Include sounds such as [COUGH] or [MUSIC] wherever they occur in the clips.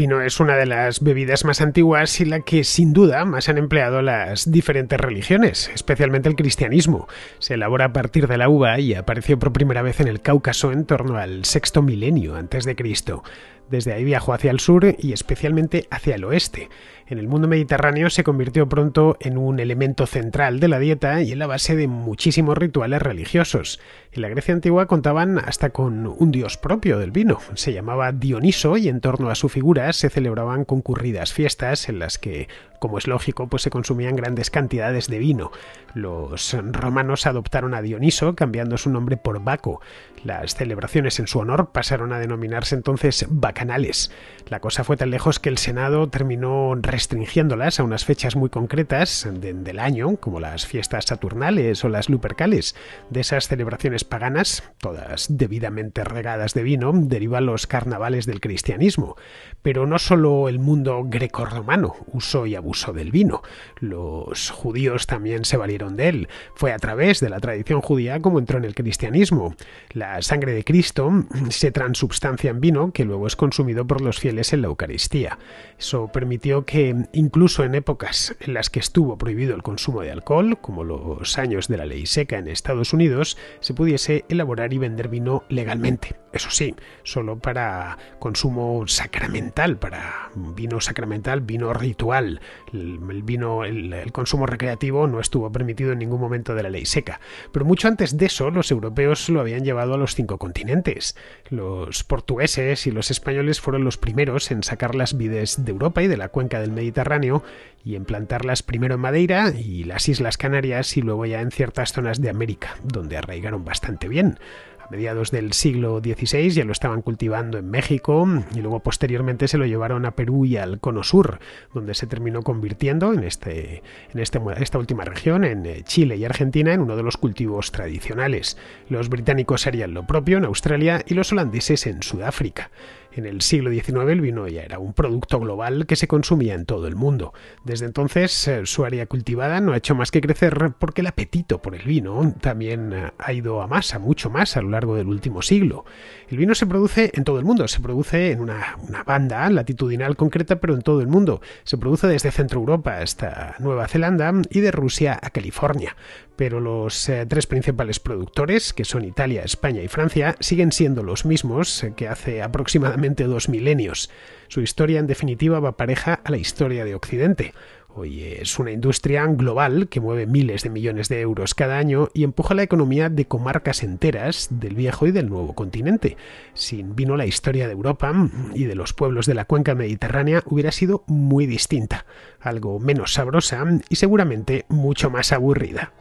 vino es una de las bebidas más antiguas y la que sin duda más han empleado las diferentes religiones, especialmente el cristianismo. Se elabora a partir de la uva y apareció por primera vez en el Cáucaso en torno al sexto milenio antes de Cristo. Desde ahí viajó hacia el sur y especialmente hacia el oeste. En el mundo mediterráneo se convirtió pronto en un elemento central de la dieta y en la base de muchísimos rituales religiosos. En la Grecia antigua contaban hasta con un dios propio del vino. Se llamaba Dioniso y en torno a su figura se celebraban concurridas fiestas en las que, como es lógico, pues se consumían grandes cantidades de vino. Los romanos adoptaron a Dioniso cambiando su nombre por Baco. Las celebraciones en su honor pasaron a denominarse entonces canales. La cosa fue tan lejos que el Senado terminó restringiéndolas a unas fechas muy concretas del año, como las fiestas saturnales o las lupercales. De esas celebraciones paganas, todas debidamente regadas de vino, derivan los carnavales del cristianismo. Pero no solo el mundo grecorromano usó y abusó del vino. Los judíos también se valieron de él. Fue a través de la tradición judía como entró en el cristianismo. La sangre de Cristo se transubstancia en vino que luego es con consumido por los fieles en la Eucaristía. Eso permitió que, incluso en épocas en las que estuvo prohibido el consumo de alcohol, como los años de la ley seca en Estados Unidos, se pudiese elaborar y vender vino legalmente eso sí, solo para consumo sacramental, para vino sacramental, vino ritual. El, vino, el, consumo recreativo no estuvo permitido en ningún momento de la ley seca. Pero mucho antes de eso, los europeos lo habían llevado a los cinco continentes. Los portugueses y los españoles fueron los primeros en sacar las vides de Europa y de la cuenca del Mediterráneo y en plantarlas primero en Madeira y las Islas Canarias y luego ya en ciertas zonas de América, donde arraigaron bastante bien mediados del siglo XVI, ya lo estaban cultivando en México y luego posteriormente se lo llevaron a Perú y al Cono Sur, donde se terminó convirtiendo en, este, en este esta última región, en eh, Chile y Argentina, en uno de los cultivos tradicionales. Los británicos harían lo propio en Australia y los holandeses en Sudáfrica. En el siglo XIX el vino ya era un producto global que se consumía en todo el mundo. Desde entonces eh, su área cultivada no ha hecho más que crecer porque el apetito por el vino también eh, ha ido a masa mucho más a lo largo del último siglo. El vino se produce en todo el mundo, se produce en una, una banda latitudinal concreta pero en todo el mundo. Se produce desde Centro Europa hasta Nueva Zelanda y de Rusia a California pero los eh, tres principales productores, que son Italia, España y Francia, siguen siendo los mismos eh, que hace aproximadamente dos milenios. Su historia, en definitiva, va pareja a la historia de Occidente. Hoy es una industria global que mueve miles de millones de euros cada año y empuja la economía de comarcas enteras del viejo y del nuevo continente. Sin vino la historia de Europa y de los pueblos de la cuenca mediterránea hubiera sido muy distinta, algo menos sabrosa y seguramente mucho más aburrida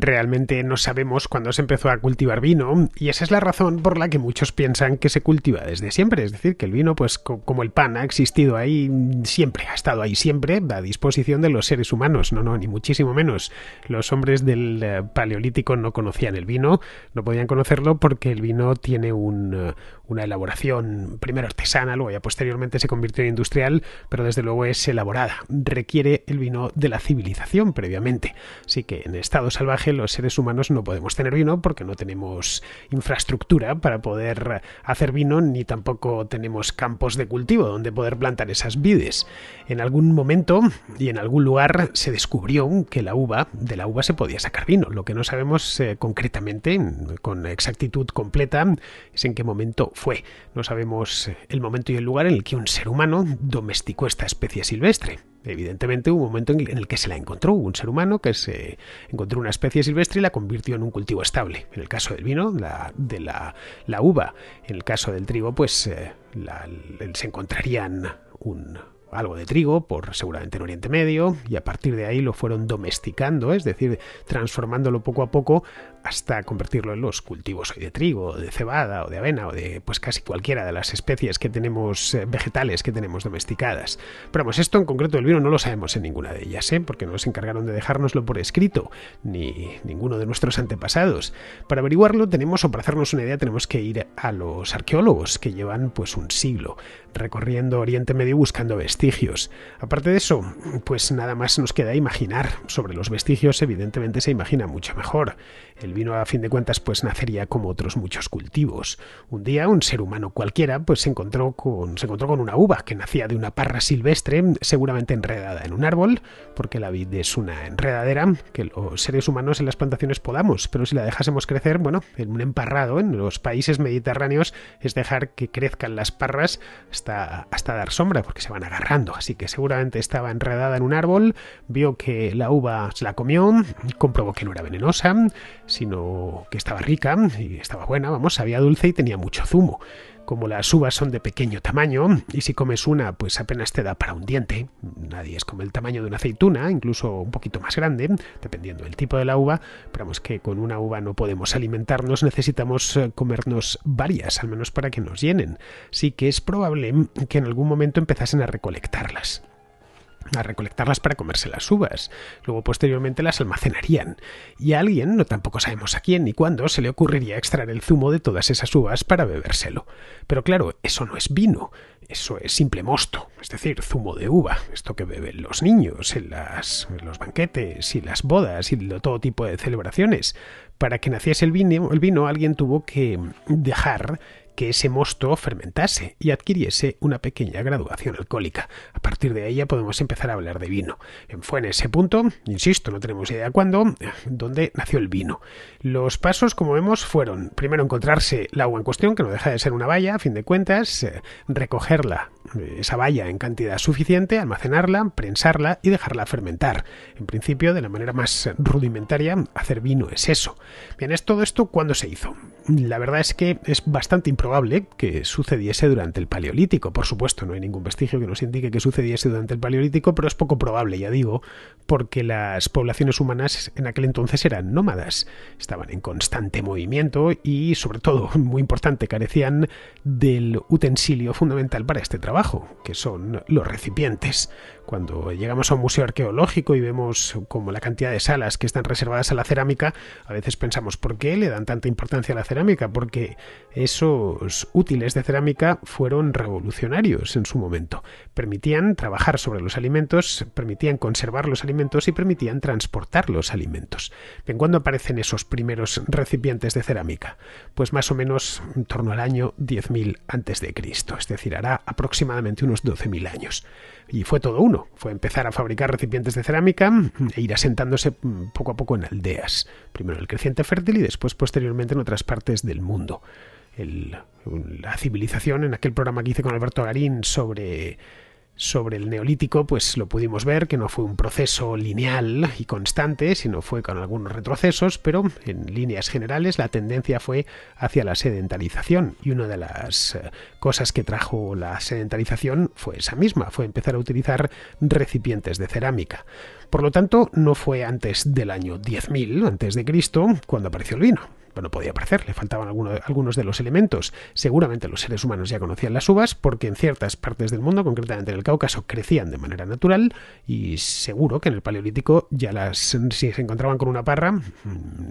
realmente no sabemos cuándo se empezó a cultivar vino y esa es la razón por la que muchos piensan que se cultiva desde siempre, es decir, que el vino pues como el pan ha existido ahí siempre, ha estado ahí siempre a disposición de los seres humanos, no, no, ni muchísimo menos. Los hombres del eh, paleolítico no conocían el vino, no podían conocerlo porque el vino tiene un, eh, una elaboración primero artesana, luego ya posteriormente se convirtió en industrial, pero desde luego es elaborada. Requiere el vino de la civilización previamente. Así que en estado salvaje los seres humanos no podemos tener vino porque no tenemos infraestructura para poder hacer vino ni tampoco tenemos campos de cultivo donde poder plantar esas vides. En algún momento y en algún lugar se descubrió que la uva, de la uva se podía sacar vino. Lo que no sabemos eh, concretamente, con exactitud completa, es en qué momento fue. No sabemos el momento y el lugar en el que un ser humano domesticó esta especie silvestre. Evidentemente un momento en el que se la encontró, un ser humano que se encontró una especie silvestre y la convirtió en un cultivo estable. En el caso del vino, de la, uva. En el caso del trigo, pues eh, se encontrarían un, algo de trigo, por seguramente en Oriente Medio, y a partir de ahí lo fueron domesticando, es decir, transformándolo poco a poco hasta convertirlo en los cultivos de trigo, de cebada o de avena o de pues casi cualquiera de las especies que tenemos eh, vegetales que tenemos domesticadas. Pero vamos, esto en concreto del vino no lo sabemos en ninguna de ellas, ¿eh? porque no se encargaron de dejárnoslo por escrito, ni ninguno de nuestros antepasados. Para averiguarlo tenemos o para hacernos una idea tenemos que ir a los arqueólogos que llevan pues un siglo recorriendo Oriente Medio buscando vestigios. Aparte de eso, pues nada más nos queda imaginar. Sobre los vestigios evidentemente se imagina mucho mejor. El vino, a fin de cuentas, pues nacería como otros muchos cultivos. Un día, un ser humano cualquiera, pues se encontró con, con una uva que nacía de una parra silvestre, seguramente enredada en un árbol, porque la vid es una enredadera que los seres humanos en las plantaciones podamos, pero si la dejásemos crecer, bueno, en un emparrado, en los países mediterráneos, es dejar que crezcan las parras hasta, hasta dar sombra, porque se van agarrando. Así que seguramente estaba enredada en un árbol, vio que la uva se la comió, comprobó que no era venenosa, sino que estaba rica y estaba buena, vamos, sabía dulce y tenía mucho zumo. Como las uvas son de pequeño tamaño, y si comes una, pues apenas te da para un diente, nadie es como el tamaño de una aceituna, incluso un poquito más grande, dependiendo del tipo de la uva, pero vamos que con una uva no podemos alimentarnos, necesitamos eh, comernos varias, al menos para que nos llenen. Así que es probable que en algún momento empezasen a recolectarlas a recolectarlas para comerse las uvas. Luego posteriormente las almacenarían. Y a alguien, no tampoco sabemos a quién ni cuándo, se le ocurriría extraer el zumo de todas esas uvas para bebérselo. Pero claro, eso no es vino, eso es simple mosto, es decir, zumo de uva, esto que beben los niños en, las, los banquetes y las bodas y todo tipo de celebraciones. Para que naciese el vino, el vino alguien tuvo que dejar que ese mosto fermentase y adquiriese una pequeña graduación alcohólica. A partir de ella podemos empezar a hablar de vino. Fue en ese punto, insisto, no tenemos idea cuándo, donde nació el vino. Los pasos, como vemos, fueron primero encontrarse el agua en cuestión, que no deja de ser una valla, a fin de cuentas, eh, recogerla, eh, esa valla en cantidad suficiente, almacenarla, prensarla y dejarla fermentar. En principio, de la manera más rudimentaria, hacer vino es eso. Bien, es todo esto cuándo se hizo la verdad es que es bastante improbable que sucediese durante el Paleolítico. Por supuesto, no hay ningún vestigio que nos indique que sucediese durante el Paleolítico, pero es poco probable, ya digo, porque las poblaciones humanas en aquel entonces eran nómadas, estaban en constante movimiento y, sobre todo, [LAUGHS] muy importante, carecían del utensilio fundamental para este trabajo, que son los recipientes. Cuando llegamos a un museo arqueológico y vemos como la cantidad de salas que están reservadas a la cerámica, a veces pensamos, ¿por qué le dan tanta importancia a la cerámica? Porque esos útiles de cerámica fueron revolucionarios en su momento. Permitían trabajar sobre los alimentos, permitían conservar los alimentos y permitían transportar los alimentos. ¿En cuándo aparecen esos primeros recipientes de cerámica? Pues más o menos en torno al año 10.000 a.C., es decir, hará aproximadamente unos 12.000 años. Y fue todo uno fue empezar a fabricar recipientes de cerámica e ir asentándose poco a poco en aldeas, primero en el creciente fértil y después posteriormente en otras partes del mundo. la civilización en aquel programa que hice con Alberto Garín sobre sobre el neolítico, pues lo pudimos ver que no fue un proceso lineal y constante, sino fue con algunos retrocesos, pero en líneas generales la tendencia fue hacia la sedentarización. Y una de las eh, cosas que trajo la sedentarización fue esa misma, fue empezar a utilizar recipientes de cerámica. Por lo tanto, no fue antes del año 10.000 antes de Cristo cuando apareció el vino. Bueno, podía aparecer, le faltaban algunos, de los elementos. Seguramente los seres humanos ya conocían las uvas porque en ciertas partes del mundo, concretamente en el Cáucaso, crecían de manera natural y seguro que en el Paleolítico ya las, si se encontraban con una parra, mm,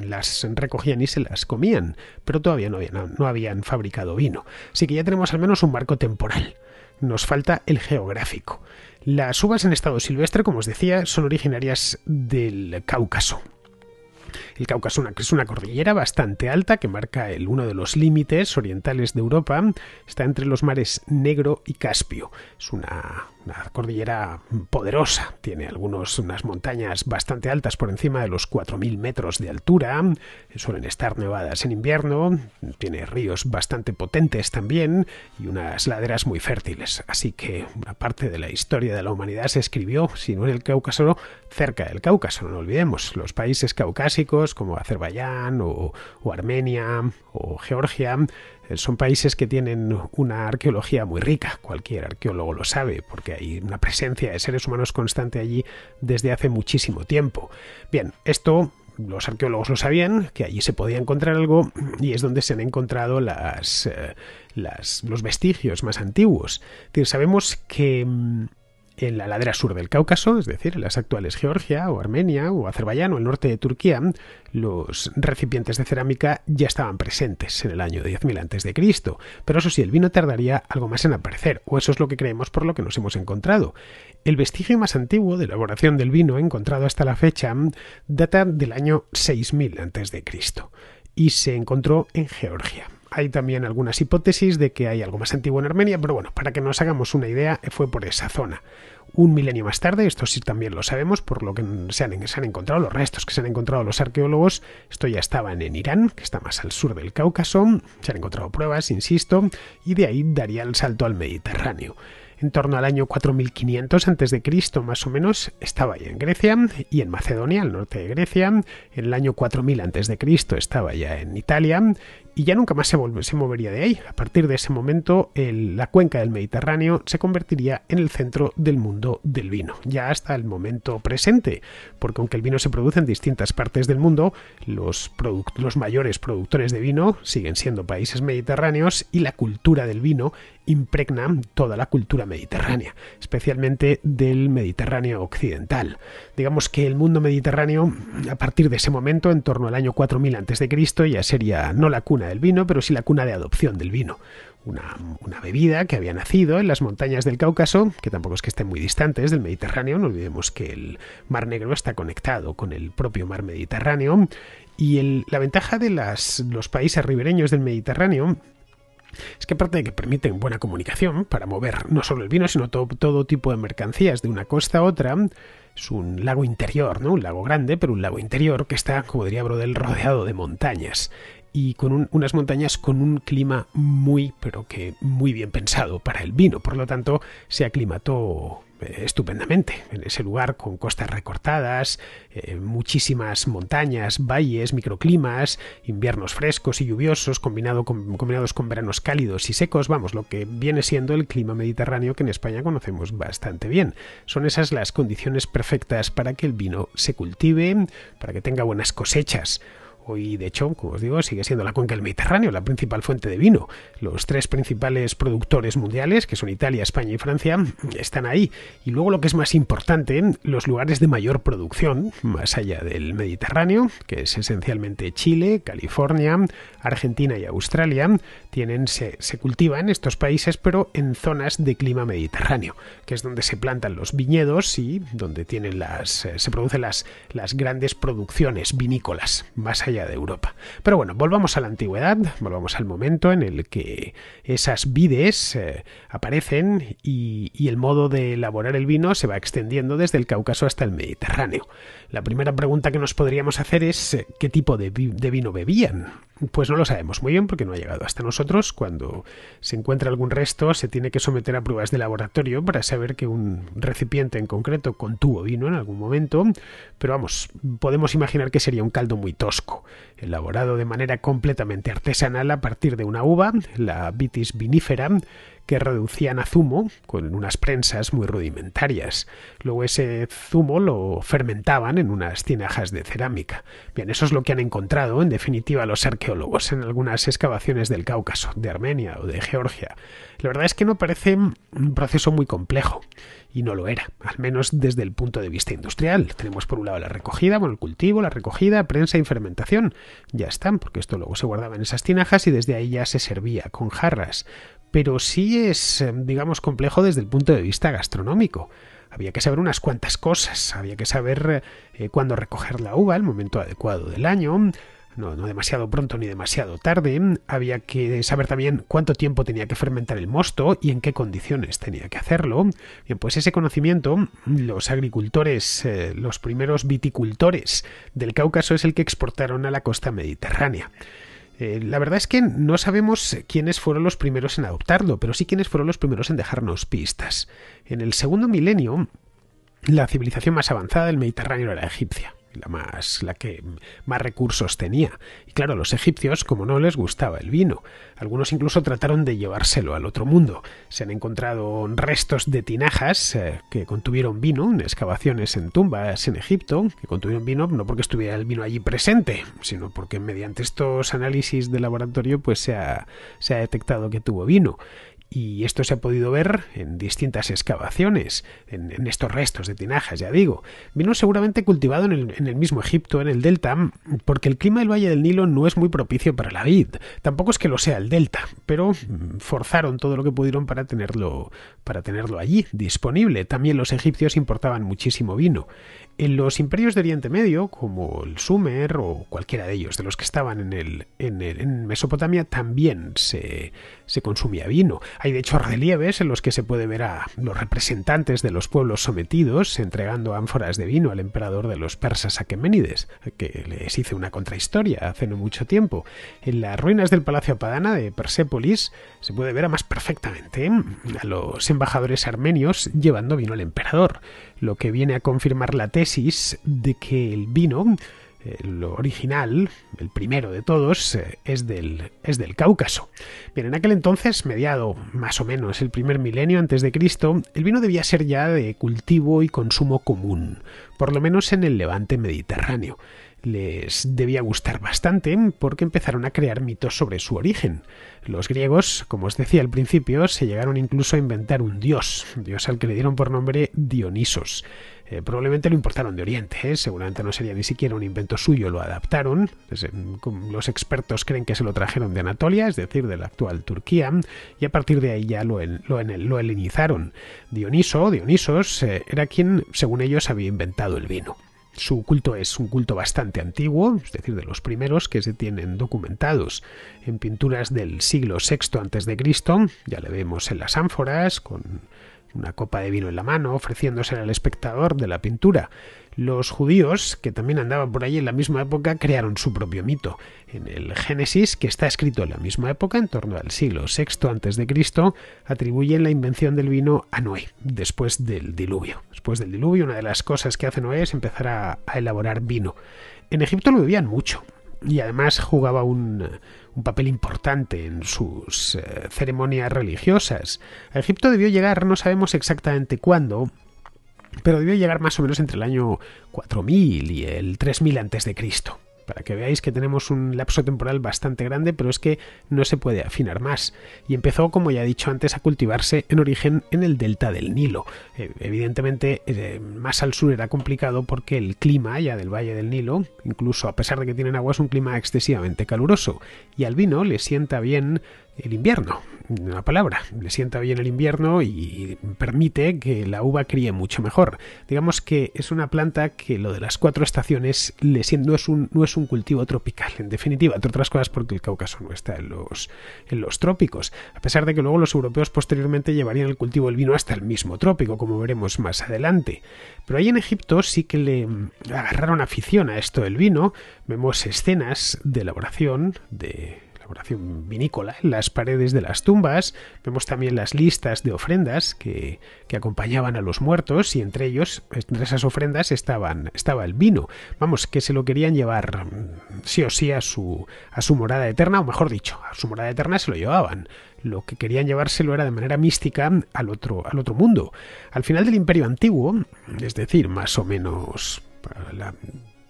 las recogían y se las comían, pero todavía no habían fabricado vino. Así que ya tenemos al menos un marco temporal. Nos falta el geográfico. Las uvas en estado silvestre, como os decía, son originarias del Cáucaso. El Cáucaso es una cordillera bastante alta que marca el uno de los límites orientales de Europa. Está entre los mares Negro y Caspio. Es una, cordillera poderosa. Tiene algunas unas montañas bastante altas por encima de los 4.000 metros de altura. Suelen estar nevadas en invierno. Tiene ríos bastante potentes también y unas laderas muy fértiles. Así que una parte de la historia de la humanidad se escribió, si no en el Cáucaso, cerca del Cáucaso. No olvidemos, los países caucásicos como Azerbaiyán o, Armenia o Georgia eh, son países que tienen una arqueología muy rica, cualquier arqueólogo lo sabe, porque hay una presencia de seres humanos constante allí desde hace muchísimo tiempo. Bien, esto los arqueólogos lo sabían, que allí se podía encontrar algo, y es donde se han encontrado las, eh, los vestigios más antiguos. decir, sabemos que mm, en la ladera sur del Cáucaso, es decir, en las actuales Georgia o Armenia o Azerbaiyán o el norte de Turquía, los recipientes de cerámica ya estaban presentes en el año 10.000 a.C., pero eso sí, el vino tardaría algo más en aparecer, o eso es lo que creemos por lo que nos hemos encontrado. El vestigio más antiguo de elaboración del vino encontrado hasta la fecha data del año 6.000 a.C. y se encontró en Georgia hay también algunas hipótesis de que hay algo más antiguo en Armenia, pero bueno, para que nos hagamos una idea, fue por esa zona. Un milenio más tarde, esto sí también lo sabemos por lo que se han, encontrado, los restos que se han encontrado los arqueólogos, esto ya estaban en Irán, que está más al sur del Cáucaso, se han encontrado pruebas, insisto, y de ahí daría el salto al Mediterráneo en torno al año 4500 a.C., más o menos, estaba ya en Grecia y en Macedonia, al norte de Grecia. En el año 4000 a.C. estaba ya en Italia y ya nunca más se, movería de ahí. A partir de ese momento, la cuenca del Mediterráneo se convertiría en el centro del mundo del vino, ya hasta el momento presente, porque aunque el vino se produce en distintas partes del mundo, los mayores productores de vino siguen siendo países mediterráneos y la cultura del vino impregna toda la cultura mediterránea, especialmente del Mediterráneo occidental. Digamos que el mundo mediterráneo, a partir de ese momento, en torno al año 4000 a.C., ya sería no la cuna del vino, pero sí la cuna de adopción del vino. Una, bebida que había nacido en las montañas del Cáucaso, que tampoco es que estén muy distantes del Mediterráneo, no olvidemos que el Mar Negro está conectado con el propio Mar Mediterráneo, y la ventaja de los países ribereños del Mediterráneo es que aparte de que permiten buena comunicación para mover no solo el vino, sino todo, tipo de mercancías de una costa a otra, es un lago interior, ¿no? Un lago grande, pero un lago interior que está, como diría Brodel, rodeado de montañas y con unas montañas con un clima muy, pero que muy bien pensado para el vino. Por lo tanto, se aclimató eh, estupendamente en ese lugar con costas recortadas, eh, muchísimas montañas, valles, microclimas, inviernos frescos y lluviosos combinados con veranos cálidos y secos, vamos, lo que viene siendo el clima mediterráneo que en España conocemos bastante bien. Son esas las condiciones perfectas para que el vino se cultive, para que tenga buenas cosechas. Hoy, de hecho, como os digo, sigue siendo la cuenca del Mediterráneo la principal fuente de vino. Los tres principales productores mundiales, que son Italia, España y Francia, están ahí. Y luego lo que es más importante, los lugares de mayor producción, más allá del Mediterráneo, que es esencialmente Chile, California, Argentina y Australia, tienen, se, se cultivan estos países, pero en zonas de clima mediterráneo, que es donde se plantan los viñedos y donde tienen las, eh, se producen las, las grandes producciones vinícolas, más allá de Europa. Pero bueno, volvamos a la antigüedad, volvamos al momento en el que esas vides eh, aparecen y, el modo de elaborar el vino se va extendiendo desde el Cáucaso hasta el Mediterráneo. La primera pregunta que nos podríamos hacer es eh, qué tipo de, de, vino bebían. Pues no lo sabemos muy bien porque no ha llegado hasta nosotros. Cuando se encuentra algún resto se tiene que someter a pruebas de laboratorio para saber que un recipiente en concreto contuvo vino en algún momento. Pero vamos, podemos imaginar que sería un caldo muy tosco elaborado de manera completamente artesanal a partir de una uva, la vitis vinifera, que reducían a zumo con unas prensas muy rudimentarias. Luego ese zumo lo fermentaban en unas tinajas de cerámica. Bien, eso es lo que han encontrado, en definitiva, los arqueólogos en algunas excavaciones del Cáucaso, de Armenia o de Georgia. La verdad es que no parece un proceso muy complejo y no lo era, al menos desde el punto de vista industrial. Tenemos por un lado la recogida, bueno, el cultivo, la recogida, prensa y e fermentación. Ya están, porque esto luego se guardaba en esas tinajas y desde ahí ya se servía con jarras. Pero sí es, eh, digamos, complejo desde el punto de vista gastronómico había que saber unas cuantas cosas, había que saber eh, cuándo recoger la uva, el momento adecuado del año, no, demasiado pronto ni demasiado tarde. Había que saber también cuánto tiempo tenía que fermentar el mosto y en qué condiciones tenía que hacerlo. Bien, pues ese conocimiento, los agricultores, eh, los primeros viticultores del Cáucaso es el que exportaron a la costa mediterránea. Eh, la verdad es que no sabemos quiénes fueron los primeros en adoptarlo, pero sí quiénes fueron los primeros en dejarnos pistas. En el segundo milenio, la civilización más avanzada del Mediterráneo era la egipcia la más la que más recursos tenía. Y claro, los egipcios, como no les gustaba el vino, algunos incluso trataron de llevárselo al otro mundo. Se han encontrado restos de tinajas eh, que contuvieron vino, en excavaciones en tumbas en Egipto, que contuvieron vino no porque estuviera el vino allí presente, sino porque mediante estos análisis de laboratorio pues se ha, se ha detectado que tuvo vino. Y esto se ha podido ver en distintas excavaciones, en, estos restos de tinajas, ya digo. Vino seguramente cultivado en el, mismo Egipto, en el delta, porque el clima del Valle del Nilo no es muy propicio para la vid. Tampoco es que lo sea el delta, pero mm, forzaron todo lo que pudieron para tenerlo, para tenerlo allí, disponible. También los egipcios importaban muchísimo vino. En los imperios de Oriente Medio, como el Sumer o cualquiera de ellos, de los que estaban en, en, el, Mesopotamia, también se, se consumía vino. Hay de hecho relieves en los que se puede ver a los representantes de los pueblos sometidos entregando ánforas de vino al emperador de los persas Aqueménides, que les hice una contrahistoria hace no mucho tiempo. En las ruinas del Palacio Padana de Persépolis se puede ver a más perfectamente a los embajadores armenios llevando vino al emperador, lo que viene a confirmar la tesis de que el vino eh, lo original, el primero de todos, eh, es del, es del Cáucaso. Bien, en aquel entonces, mediado más o menos el primer milenio antes de Cristo, el vino debía ser ya de cultivo y consumo común, por lo menos en el levante mediterráneo. Les debía gustar bastante porque empezaron a crear mitos sobre su origen. Los griegos, como os decía al principio, se llegaron incluso a inventar un dios, dios al que le dieron por nombre Dionisos. Eh, probablemente lo importaron de Oriente, ¿eh? seguramente no sería ni siquiera un invento suyo, lo adaptaron. Los expertos creen que se lo trajeron de Anatolia, es decir, de la actual Turquía, y a partir de ahí ya lo, helenizaron. Dioniso, Dionisos, eh, era quien, según ellos, había inventado el vino. Su culto es un culto bastante antiguo, es decir, de los primeros que se tienen documentados en pinturas del siglo VI a.C. Ya le vemos en las ánforas, con una copa de vino en la mano, ofreciéndose al espectador de la pintura. Los judíos, que también andaban por allí en la misma época, crearon su propio mito. En el Génesis, que está escrito en la misma época, en torno al siglo VI a.C., atribuyen la invención del vino a Noé, después del diluvio. Después del diluvio, una de las cosas que hace Noé es empezar a, a elaborar vino. En Egipto lo bebían mucho, y además jugaba un, un papel importante en sus eh, ceremonias religiosas. A Egipto debió llegar, no sabemos exactamente cuándo, pero debió llegar más o menos entre el año 4000 y el 3000 antes de Cristo para que veáis que tenemos un lapso temporal bastante grande, pero es que no se puede afinar más. Y empezó, como ya he dicho antes, a cultivarse en origen en el delta del Nilo. Eh, evidentemente, eh, más al sur era complicado porque el clima allá del Valle del Nilo, incluso a pesar de que tienen agua, es un clima excesivamente caluroso. Y al vino le sienta bien el invierno, una palabra. Le sienta bien el invierno y permite que la uva críe mucho mejor. Digamos que es una planta que lo de las cuatro estaciones le no, es un, cultivo tropical, en definitiva, entre otras cosas porque el Cáucaso no está en los, en los trópicos, a pesar de que luego los europeos posteriormente llevarían el cultivo del vino hasta el mismo trópico, como veremos más adelante. Pero ahí en Egipto sí que le mm, agarraron afición a esto del vino, vemos escenas de elaboración de vinícola en las paredes de las tumbas. Vemos también las listas de ofrendas que, que acompañaban a los muertos y entre ellos, entre esas ofrendas, estaban, estaba el vino. Vamos, que se lo querían llevar mm, sí o sí a su, a su morada eterna, o mejor dicho, a su morada eterna se lo llevaban lo que querían llevárselo era de manera mística al otro, al otro mundo. Al final del Imperio Antiguo, es decir, más o menos la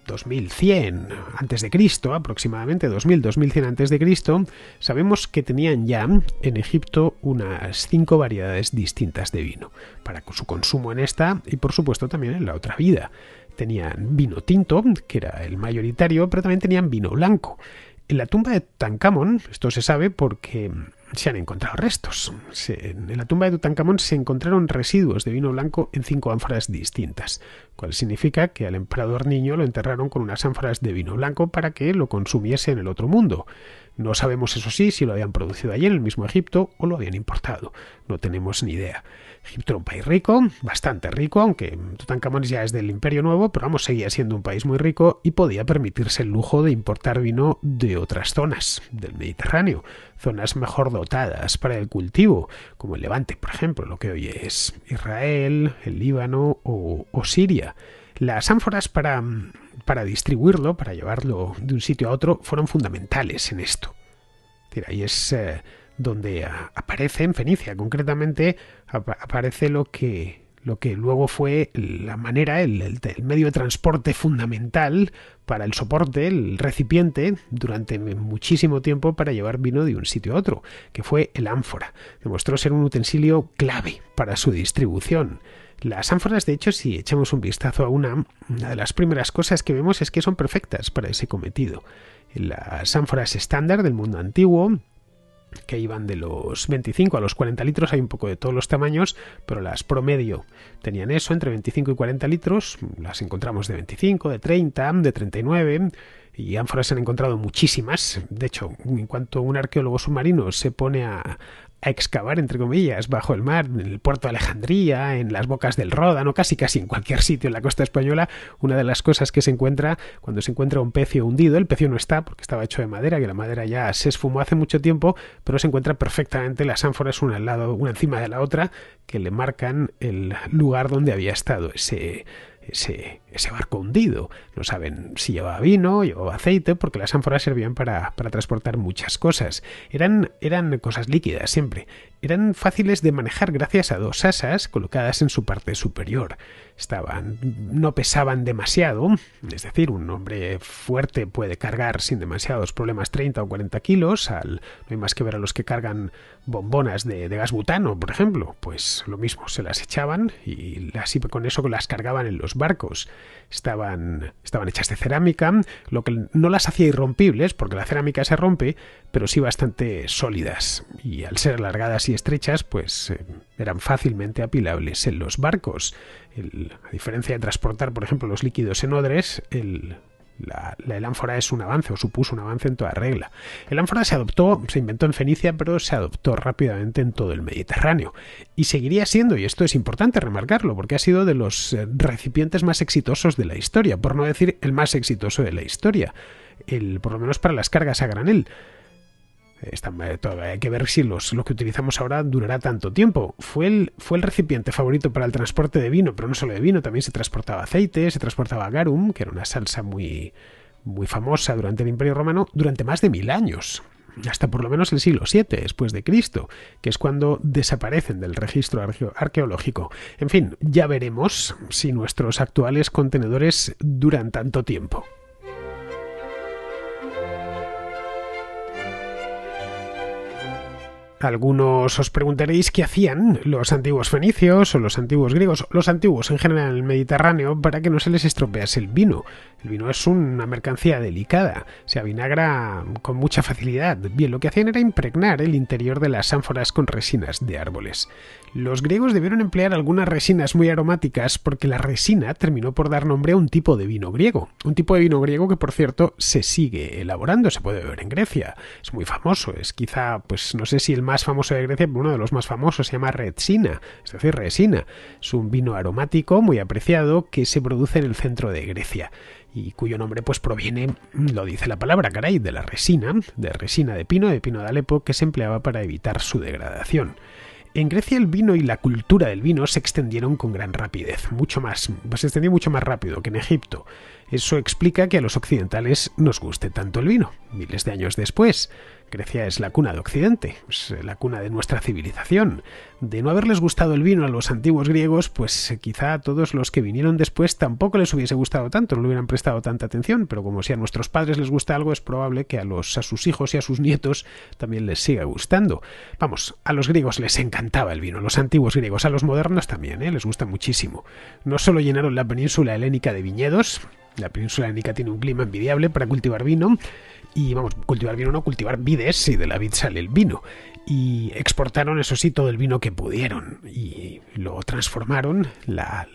2100 antes de Cristo, aproximadamente 2000-2100 antes de Cristo, sabemos que tenían ya en Egipto unas cinco variedades distintas de vino para su consumo en esta y por supuesto también en la otra vida. Tenían vino tinto, que era el mayoritario, pero también tenían vino blanco. En la tumba de Tancamón, esto se sabe porque se han encontrado restos. en la tumba de Tutankamón se encontraron residuos de vino blanco en cinco ánforas distintas, cual significa que al emperador niño lo enterraron con unas ánforas de vino blanco para que lo consumiese en el otro mundo. No sabemos, eso sí, si lo habían producido allí en el mismo Egipto o lo habían importado. No tenemos ni idea. Egipto era un país rico, bastante rico, aunque Tutankamón ya es del Imperio Nuevo, pero vamos, seguía siendo un país muy rico y podía permitirse el lujo de importar vino de otras zonas del Mediterráneo, zonas mejor dotadas para el cultivo, como el Levante, por ejemplo, lo que hoy es Israel, el Líbano o, Siria. Las ánforas para, distribuirlo, para llevarlo de un sitio a otro, fueron fundamentales en esto. Ahí es eh, donde aparece en Fenicia, concretamente aparece lo que, lo que luego fue la manera, el, medio de transporte fundamental para el soporte, el recipiente, durante muchísimo tiempo para llevar vino de un sitio a otro, que fue el ánfora. Demostró ser un utensilio clave para su distribución. Las ánforas, de hecho, si echamos un vistazo a una, una de las primeras cosas que vemos es que son perfectas para ese cometido. Las ánforas estándar del mundo antiguo, que iban de los 25 a los 40 litros, hay un poco de todos los tamaños, pero las promedio tenían eso, entre 25 y 40 litros, las encontramos de 25, de 30, de 39, y ánforas se han encontrado muchísimas, de hecho, en cuanto un arqueólogo submarino se pone a, a excavar, entre comillas, bajo el mar, en el puerto de Alejandría, en las bocas del Ródano, casi casi en cualquier sitio en la costa española, una de las cosas que se encuentra cuando se encuentra un pecio hundido, el pecio no está porque estaba hecho de madera, que la madera ya se esfumó hace mucho tiempo, pero se encuentra perfectamente las ánforas una al lado, una encima de la otra, que le marcan el lugar donde había estado ese, ese ese barco hundido. No saben si llevaba vino, llevaba aceite, porque las ánforas servían para, transportar muchas cosas. Eran, eran cosas líquidas siempre. Eran fáciles de manejar gracias a dos asas colocadas en su parte superior. Estaban, no pesaban demasiado, es decir, un hombre fuerte puede cargar sin demasiados problemas 30 o 40 kilos, al, no hay más que ver a los que cargan bombonas de, gas butano, por ejemplo, pues lo mismo, se las echaban y así con eso las cargaban en los barcos estaban, estaban hechas de cerámica, lo que no las hacía irrompibles, porque la cerámica se rompe, pero sí bastante sólidas. Y al ser alargadas y estrechas, pues eh, eran fácilmente apilables en los barcos. a diferencia de transportar, por ejemplo, los líquidos en odres, el la, el ánfora es un avance o supuso un avance en toda regla. El ánfora se adoptó, se inventó en Fenicia, pero se adoptó rápidamente en todo el Mediterráneo. Y seguiría siendo, y esto es importante remarcarlo, porque ha sido de los eh, recipientes más exitosos de la historia, por no decir el más exitoso de la historia, el, por lo menos para las cargas a granel. Está, eh, hay que ver si lo que utilizamos ahora durará tanto tiempo. Fue el, fue el recipiente favorito para el transporte de vino, pero no solo de vino, también se transportaba aceite, se transportaba garum, que era una salsa muy, muy famosa durante el Imperio Romano, durante más de mil años hasta por lo menos el siglo VII después de Cristo, que es cuando desaparecen del registro arqueológico. En fin, ya veremos si nuestros actuales contenedores duran tanto tiempo. Algunos os preguntaréis qué hacían los antiguos fenicios o los antiguos griegos, los antiguos en general en el Mediterráneo, para que no se les estropease el vino. El vino es una mercancía delicada, se avinagra con mucha facilidad. Bien, lo que hacían era impregnar el interior de las ánforas con resinas de árboles. Los griegos debieron emplear algunas resinas muy aromáticas porque la resina terminó por dar nombre a un tipo de vino griego. Un tipo de vino griego que, por cierto, se sigue elaborando, se puede beber en Grecia. Es muy famoso, es quizá, pues no sé si el más famoso de Grecia, pero uno de los más famosos se llama retsina, es decir, resina. Es un vino aromático muy apreciado que se produce en el centro de Grecia y cuyo nombre pues proviene, lo dice la palabra, caray, de la resina, de resina de pino, de pino de Alepo, que se empleaba para evitar su degradación. En Grecia el vino y la cultura del vino se extendieron con gran rapidez, mucho más, se extendió mucho más rápido que en Egipto. Eso explica que a los occidentales nos guste tanto el vino, miles de años después. Grecia es la cuna de Occidente, es eh, la cuna de nuestra civilización. De no haberles gustado el vino a los antiguos griegos, pues eh, quizá a todos los que vinieron después tampoco les hubiese gustado tanto, no le hubieran prestado tanta atención, pero como si a nuestros padres les gusta algo, es probable que a, los, a sus hijos y a sus nietos también les siga gustando. Vamos, a los griegos les encantaba el vino, a los antiguos griegos, a los modernos también, eh, les gusta muchísimo. No solo llenaron la península helénica de viñedos, la península helénica tiene un clima envidiable para cultivar vino, y vamos, cultivar vino no, cultivar vides, y de la vid sale el vino. Y exportaron, eso sí, todo el vino que pudieron y lo transformaron, la,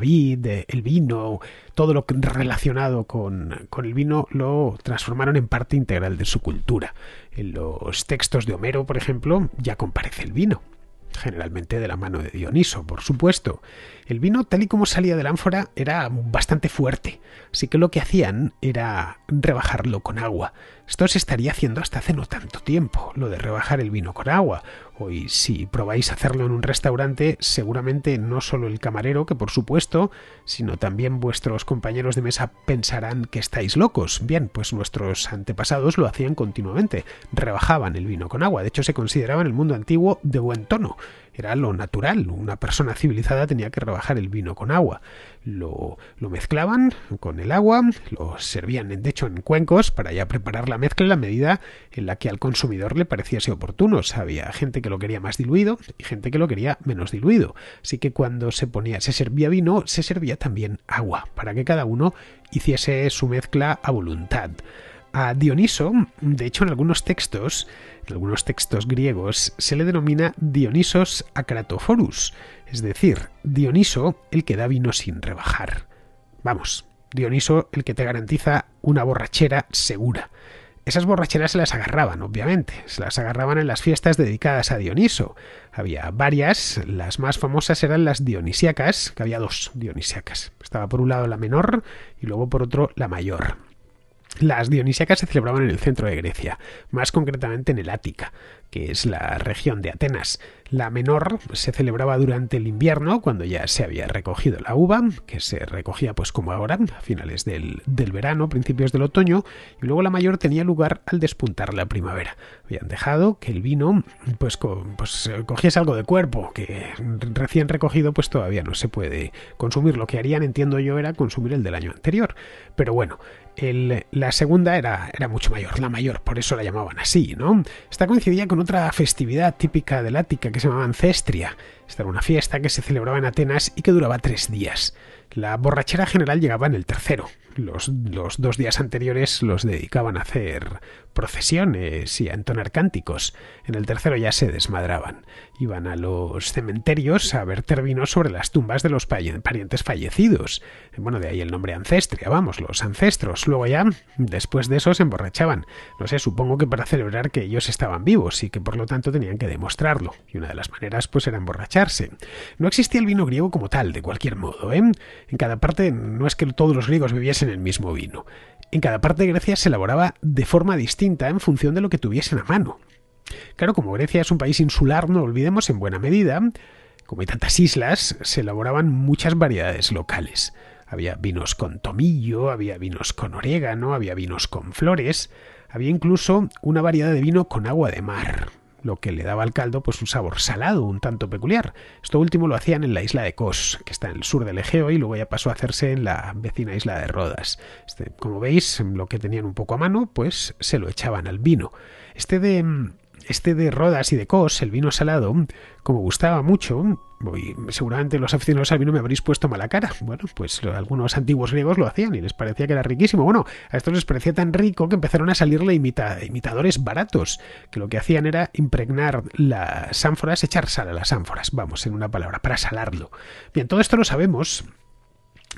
vid, el vino, todo lo relacionado con, con, el vino lo transformaron en parte integral de su cultura. En los textos de Homero, por ejemplo, ya comparece el vino generalmente de la mano de Dioniso, por supuesto. El vino, tal y como salía de la ánfora, era bastante fuerte, así que lo que hacían era rebajarlo con agua. Esto se estaría haciendo hasta hace no tanto tiempo, lo de rebajar el vino con agua, y si probáis hacerlo en un restaurante, seguramente no solo el camarero, que por supuesto, sino también vuestros compañeros de mesa pensarán que estáis locos. Bien, pues nuestros antepasados lo hacían continuamente, rebajaban el vino con agua, de hecho se consideraba en el mundo antiguo de buen tono. Era lo natural. Una persona civilizada tenía que rebajar el vino con agua. Lo, mezclaban con el agua, lo servían de hecho en cuencos para ya preparar la mezcla en la medida en la que al consumidor le pareciese oportuno. Había gente que lo quería más diluido y gente que lo quería menos diluido. Así que cuando se ponía, se servía vino, se servía también agua, para que cada uno hiciese su mezcla a voluntad. A Dioniso, de hecho en algunos textos, en algunos textos griegos se le denomina Dionisos Acratophorus, es decir, Dioniso el que da vino sin rebajar. Vamos, Dioniso el que te garantiza una borrachera segura. Esas borracheras se las agarraban, obviamente, se las agarraban en las fiestas dedicadas a Dioniso. Había varias, las más famosas eran las Dionisiacas, que había dos Dionisiacas. Estaba por un lado la menor y luego por otro la mayor. Las dionisíacas se celebraban en el centro de Grecia, más concretamente en el Ática, que es la región de Atenas. La menor se celebraba durante el invierno, cuando ya se había recogido la uva, que se recogía pues como ahora, a finales del, verano, principios del otoño, y luego la mayor tenía lugar al despuntar la primavera. Habían dejado que el vino pues, pues eh, cogiese algo de cuerpo, que recién recogido pues todavía no se puede consumir. Lo que harían, entiendo yo, era consumir el del año anterior. Pero bueno, la segunda era, era mucho mayor, la mayor, por eso la llamaban así, ¿no? Esta coincidía con otra festividad típica del Ática que se llamaba Ancestria. Esta era una fiesta que se celebraba en Atenas y que duraba tres días. La borrachera general llegaba en el tercero. Los, los dos días anteriores los dedicaban a hacer procesiones y a entonar cánticos. En el tercero ya se desmadraban. Iban a los cementerios a verter vino sobre las tumbas de los parientes fallecidos. Bueno, de ahí el nombre ancestria, vamos, los ancestros. Luego ya, después de eso, se emborrachaban. No sé, supongo que para celebrar que ellos estaban vivos y que por lo tanto tenían que demostrarlo. Y una de las maneras, pues, era emborracharse. No existía el vino griego como tal, de cualquier modo, ¿eh? En cada parte no es que todos los griegos bebiesen el mismo vino. En cada parte de Grecia se elaboraba de forma distinta en función de lo que tuviesen a mano. Claro, como Grecia es un país insular, no olvidemos en buena medida, como hay tantas islas, se elaboraban muchas variedades locales. Había vinos con tomillo, había vinos con orégano, había vinos con flores, había incluso una variedad de vino con agua de mar lo que le daba al caldo pues un sabor salado un tanto peculiar. Esto último lo hacían en la isla de Kos, que está en el sur del Egeo y luego ya pasó a hacerse en la vecina isla de Rodas. Este, como veis, lo que tenían un poco a mano pues se lo echaban al vino. Este de mm, este de Rodas y de Cos, el vino salado, como gustaba mucho, seguramente los aficionados al vino me habréis puesto mala cara. Bueno, pues algunos antiguos griegos lo hacían y les parecía que era riquísimo. Bueno, a estos les parecía tan rico que empezaron a salirle imitadores baratos, que lo que hacían era impregnar las ánforas, echar sal a las ánforas, vamos, en una palabra, para salarlo. Bien, todo esto lo sabemos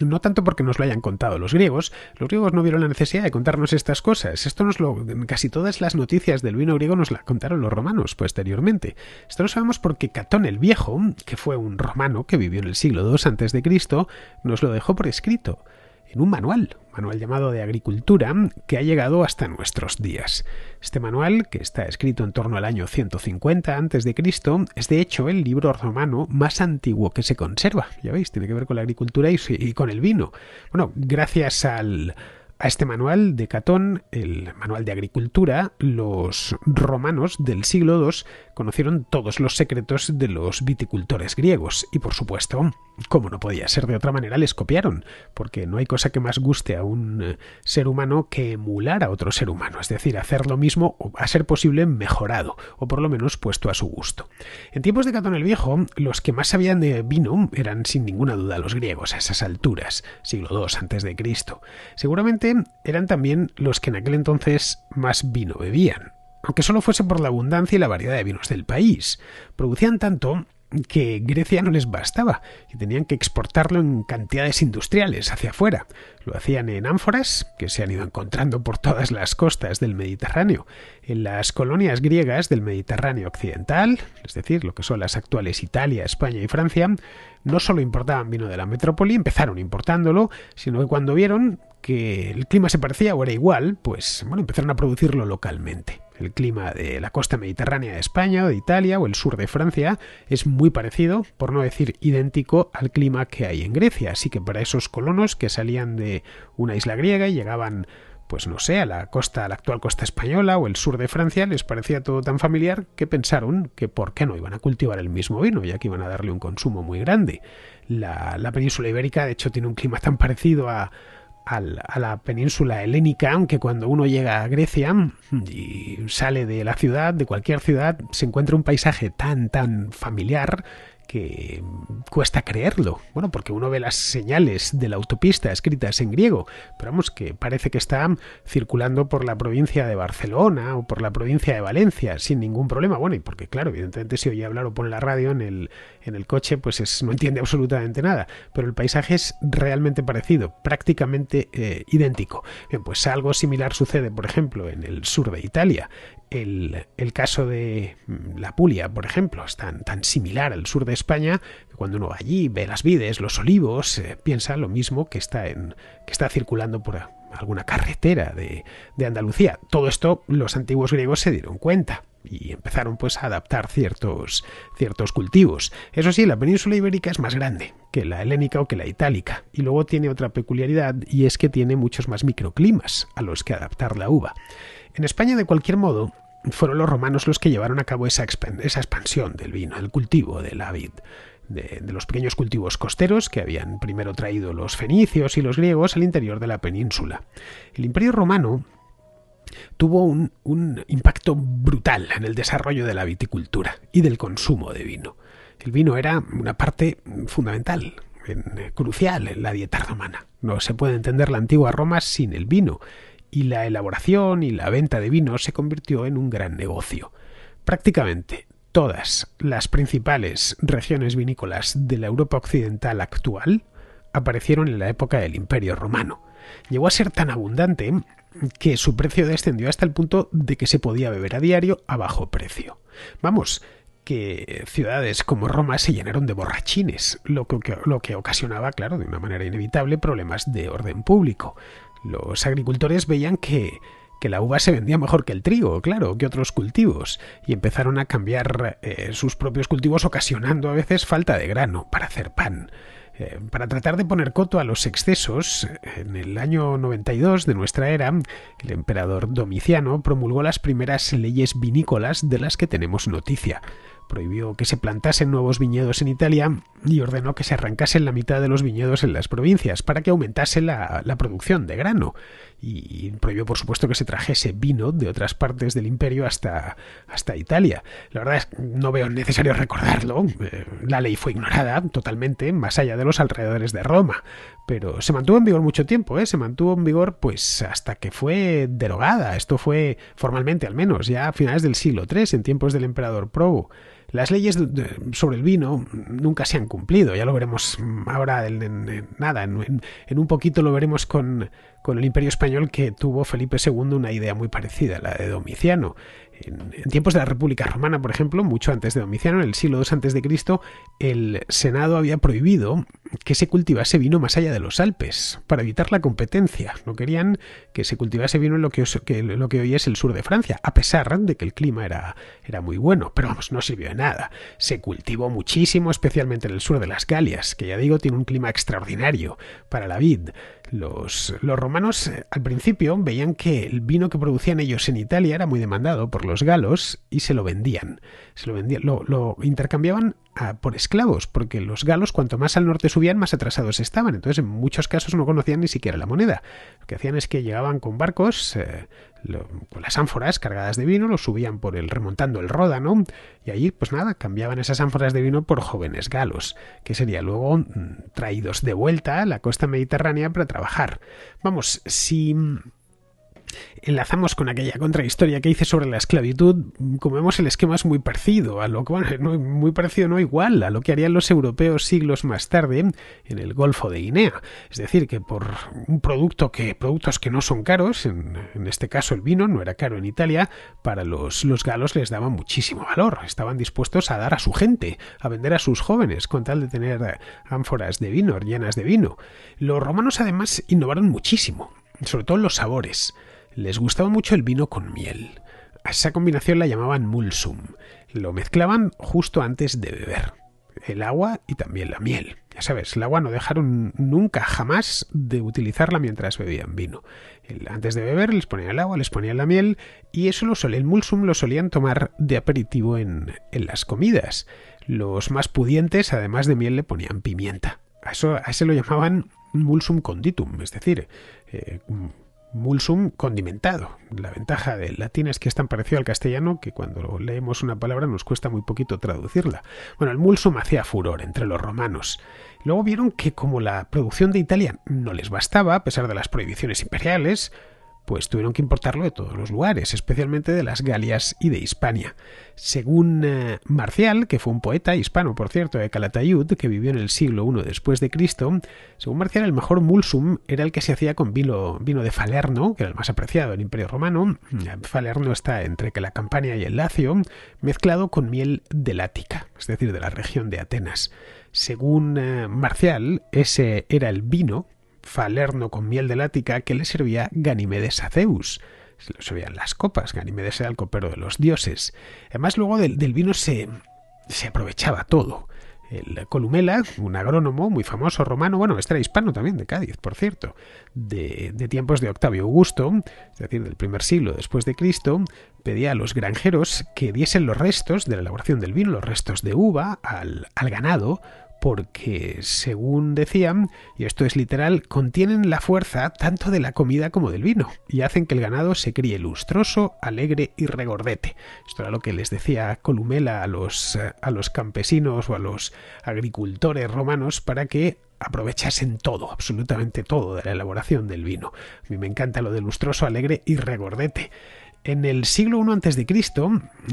no tanto porque nos lo hayan contado los griegos, los griegos no vieron la necesidad de contarnos estas cosas. Esto nos lo, casi todas las noticias del vino griego nos las contaron los romanos posteriormente. Esto lo sabemos porque Catón el Viejo, que fue un romano que vivió en el siglo II antes de Cristo, nos lo dejó por escrito en un manual, manual llamado de agricultura, que ha llegado hasta nuestros días. Este manual, que está escrito en torno al año 150 a.C., es de hecho el libro romano más antiguo que se conserva. Ya veis, tiene que ver con la agricultura y, con el vino. Bueno, gracias al a este manual de Catón, el manual de agricultura, los romanos del siglo II conocieron todos los secretos de los viticultores griegos y por supuesto, como no podía ser de otra manera, les copiaron, porque no hay cosa que más guste a un eh, ser humano que emular a otro ser humano, es decir, hacer lo mismo o a ser posible mejorado o por lo menos puesto a su gusto. En tiempos de Catón el Viejo, los que más sabían de vino eran sin ninguna duda los griegos a esas alturas, siglo II antes de Cristo. Seguramente eran también los que en aquel entonces más vino bebían aunque solo fuese por la abundancia y la variedad de vinos del país. Producían tanto que Grecia no les bastaba y tenían que exportarlo en cantidades industriales hacia afuera. Lo hacían en ánforas, que se han ido encontrando por todas las costas del Mediterráneo, en las colonias griegas del Mediterráneo occidental, es decir, lo que son las actuales Italia, España y Francia, no solo importaban vino de la metrópoli, empezaron importándolo, sino que cuando vieron que el clima se parecía o era igual, pues bueno, empezaron a producirlo localmente. El clima de la costa mediterránea de España o de Italia o el sur de Francia es muy parecido, por no decir idéntico, al clima que hay en Grecia, así que para esos colonos que salían de una isla griega y llegaban pues no sé, a la costa, a la actual costa española o el sur de Francia, les parecía todo tan familiar que pensaron que por qué no iban a cultivar el mismo vino, ya que iban a darle un consumo muy grande. La, península ibérica, de hecho, tiene un clima tan parecido a, a la península helénica, aunque cuando uno llega a Grecia y sale de la ciudad, de cualquier ciudad, se encuentra un paisaje tan, tan familiar que cuesta creerlo. Bueno, porque uno ve las señales de la autopista escritas en griego, pero vamos, que parece que están circulando por la provincia de Barcelona o por la provincia de Valencia sin ningún problema. Bueno, y porque claro, evidentemente si oye hablar o pone la radio en el, en el coche, pues es, no entiende absolutamente nada, pero el paisaje es realmente parecido, prácticamente eh, idéntico. pues algo similar sucede, por ejemplo, en el sur de Italia el, caso de mm, la Pulia, por ejemplo, es tan, similar al sur de España que cuando uno va allí, ve las vides, los olivos, eh, piensa lo mismo que está, circulando por alguna carretera de, Andalucía. Todo esto los antiguos griegos se dieron cuenta y empezaron pues a adaptar ciertos, ciertos cultivos. Eso sí, la península ibérica es más grande que la helénica o que la itálica y luego tiene otra peculiaridad y es que tiene muchos más microclimas a los que adaptar la uva. En España, de cualquier modo, fueron los romanos los que llevaron a cabo esa, expansión del vino, el cultivo de la vid. De, los pequeños cultivos costeros que habían primero traído los fenicios y los griegos al interior de la península. El imperio romano tuvo un, impacto brutal en el desarrollo de la viticultura y del consumo de vino. El vino era una parte fundamental crucial en la dieta romana. No se puede entender la antigua Roma sin el vino y la elaboración y la venta de vino se convirtió en un gran negocio. Prácticamente todas las principales regiones vinícolas de la Europa occidental actual aparecieron en la época del Imperio Romano. Llegó a ser tan abundante que su precio descendió hasta el punto de que se podía beber a diario a bajo precio. Vamos, que ciudades como Roma se llenaron de borrachines, lo que, lo que, ocasionaba, claro, de una manera inevitable problemas de orden público. Los agricultores veían que, la uva se vendía mejor que el trigo, claro, que otros cultivos, y empezaron a cambiar eh, sus propios cultivos ocasionando a veces falta de grano para hacer pan. Eh, para tratar de poner coto a los excesos, en el año 92 de nuestra era, el emperador Domiciano promulgó las primeras leyes vinícolas de las que tenemos noticia prohibió que se plantasen nuevos viñedos en Italia y ordenó que se arrancasen la mitad de los viñedos en las provincias para que aumentase la, producción de grano. Y, prohibió, por supuesto, que se trajese vino de otras partes del imperio hasta, hasta Italia. La verdad es que no veo necesario recordarlo. Eh, la ley fue ignorada totalmente más allá de los alrededores de Roma. Pero se mantuvo en vigor mucho tiempo, ¿eh? se mantuvo en vigor pues hasta que fue derogada. Esto fue formalmente al menos, ya a finales del siglo III, en tiempos del emperador Probo. Las leyes sobre el vino nunca se han cumplido, ya lo veremos ahora en, nada, en, un poquito lo veremos con, con el imperio español que tuvo Felipe II una idea muy parecida, la de Domiciano. En, tiempos de la República Romana, por ejemplo, mucho antes de Domiciano, en el siglo II a.C., el Senado había prohibido que se cultivase vino más allá de los Alpes para evitar la competencia. No querían que se cultivase vino en lo que, hoy es el sur de Francia, a pesar de que el clima era, era muy bueno. Pero vamos, no sirvió de nada. Se cultivó muchísimo, especialmente en el sur de las Galias, que ya digo tiene un clima extraordinario para la vid. Los, los, romanos eh, al principio veían que el vino que producían ellos en Italia era muy demandado por los galos y se lo vendían. Se lo, vendían, lo, lo intercambiaban por esclavos, porque los galos cuanto más al norte subían, más atrasados estaban. Entonces, en muchos casos no conocían ni siquiera la moneda. Lo que hacían es que llegaban con barcos, eh, con las ánforas cargadas de vino, los subían por el remontando el Ródano y allí, pues nada, cambiaban esas ánforas de vino por jóvenes galos, que serían luego mm, traídos de vuelta a la costa mediterránea para trabajar. Vamos, si mm, enlazamos con aquella contrahistoria que hice sobre la esclavitud, como vemos el esquema es muy parecido a lo [LAUGHS] muy parecido no igual a lo que harían los europeos siglos más tarde en el Golfo de Guinea. Es decir, que por un producto que, productos que no son caros, en, este caso el vino no era caro en Italia, para los, galos les daba muchísimo valor, estaban dispuestos a dar a su gente, a vender a sus jóvenes, con tal de tener eh, ánforas de vino, llenas de vino. Los romanos además innovaron muchísimo, sobre todo en los sabores. Les gustaba mucho el vino con miel. A esa combinación la llamaban mulsum. Lo mezclaban justo antes de beber. El agua y también la miel. Ya sabes, el agua no dejaron nunca, jamás, de utilizarla mientras bebían vino. Antes de beber les ponían el agua, les ponían la miel y eso lo solían, el mulsum lo solían tomar de aperitivo en, en las comidas. Los más pudientes, además de miel, le ponían pimienta. A, eso, lo llamaban mulsum conditum, es decir, eh, mulsum condimentado. La ventaja del latín es que es tan parecido al castellano que cuando leemos una palabra nos cuesta muy poquito traducirla. Bueno, el mulsum hacía furor entre los romanos. Luego vieron que como la producción de Italia no les bastaba, a pesar de las prohibiciones imperiales, pues tuvieron que importarlo de todos los lugares, especialmente de las Galias y de Hispania. Según eh, Marcial, que fue un poeta hispano, por cierto, de Calatayud, que vivió en el siglo I después de Cristo, según Marcial el mejor mulsum era el que se hacía con vino, de Falerno, que era el más apreciado el Imperio Romano. Falerno está entre que la Campania y el Lacio, mezclado con miel de Lática, es decir, de la región de Atenas. Según eh, Marcial, ese era el vino falerno con miel de lática que le servía Ganimedes a Zeus. Se lo servían las copas, Ganimedes era el copero de los dioses. Además, luego del, vino se, se aprovechaba todo. El Columela, un agrónomo muy famoso romano, bueno, este era hispano también, de Cádiz, por cierto, de, tiempos de Octavio Augusto, es decir, del primer siglo después de Cristo, pedía a los granjeros que diesen los restos de la elaboración del vino, los restos de uva, al ganado, porque, según decían, y esto es literal, contienen la fuerza tanto de la comida como del vino, y hacen que el ganado se críe lustroso, alegre y regordete. Esto era lo que les decía Columela a los, a los campesinos o a los agricultores romanos para que aprovechasen todo, absolutamente todo de la elaboración del vino. A mí me encanta lo de lustroso, alegre y regordete. En el siglo I a.C.,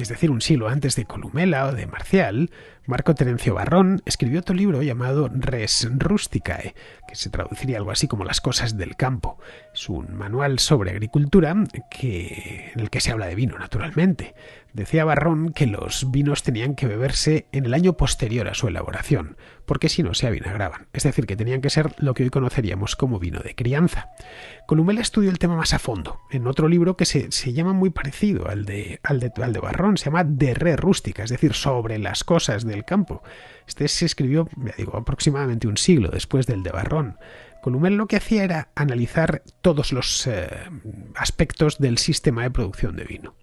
es decir, un siglo antes de Columela o de Marcial, Marco Terencio Barrón escribió otro libro llamado Res Rusticae, eh, que se traduciría algo así como Las cosas del campo. Es un manual sobre agricultura que, en el que se habla de vino, naturalmente. Decía Barrón que los vinos tenían que beberse en el año posterior a su elaboración, porque si no se avinagraban, es decir, que tenían que ser lo que hoy conoceríamos como vino de crianza. Columela estudió el tema más a fondo, en otro libro que se, llama muy parecido al de, al, de, al de Barrón, se llama De Re Rústica, es decir, sobre las cosas de del campo. Este se escribió, digo, aproximadamente un siglo después del de Barrón. Columel lo que hacía era analizar todos los eh, aspectos del sistema de producción de vino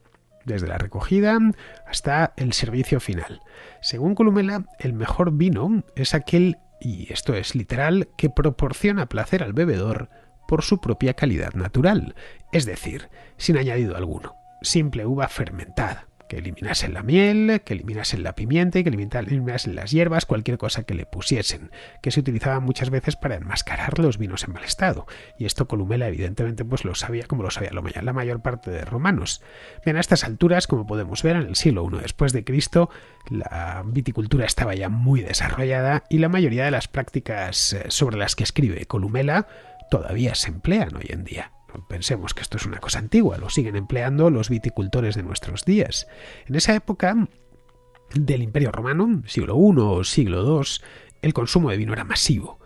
desde la recogida hasta el servicio final. Según Columela, el mejor vino es aquel, y esto es literal, que proporciona placer al bebedor por su propia calidad natural, es decir, sin añadido alguno, simple uva fermentada que eliminasen la miel, que eliminasen la pimienta y que eliminasen las hierbas, cualquier cosa que le pusiesen, que se utilizaba muchas veces para enmascarar los vinos en mal estado. Y esto Columela evidentemente pues lo sabía como lo sabía la mayor parte de romanos. Bien, a estas alturas, como podemos ver, en el siglo I después de Cristo, la viticultura estaba ya muy desarrollada y la mayoría de las prácticas eh, sobre las que escribe Columela todavía se emplean hoy en día. Pensemos que esto es una cosa antigua, lo siguen empleando los viticultores de nuestros días. En esa época del Imperio Romano, siglo I o siglo II, el consumo de vino era masivo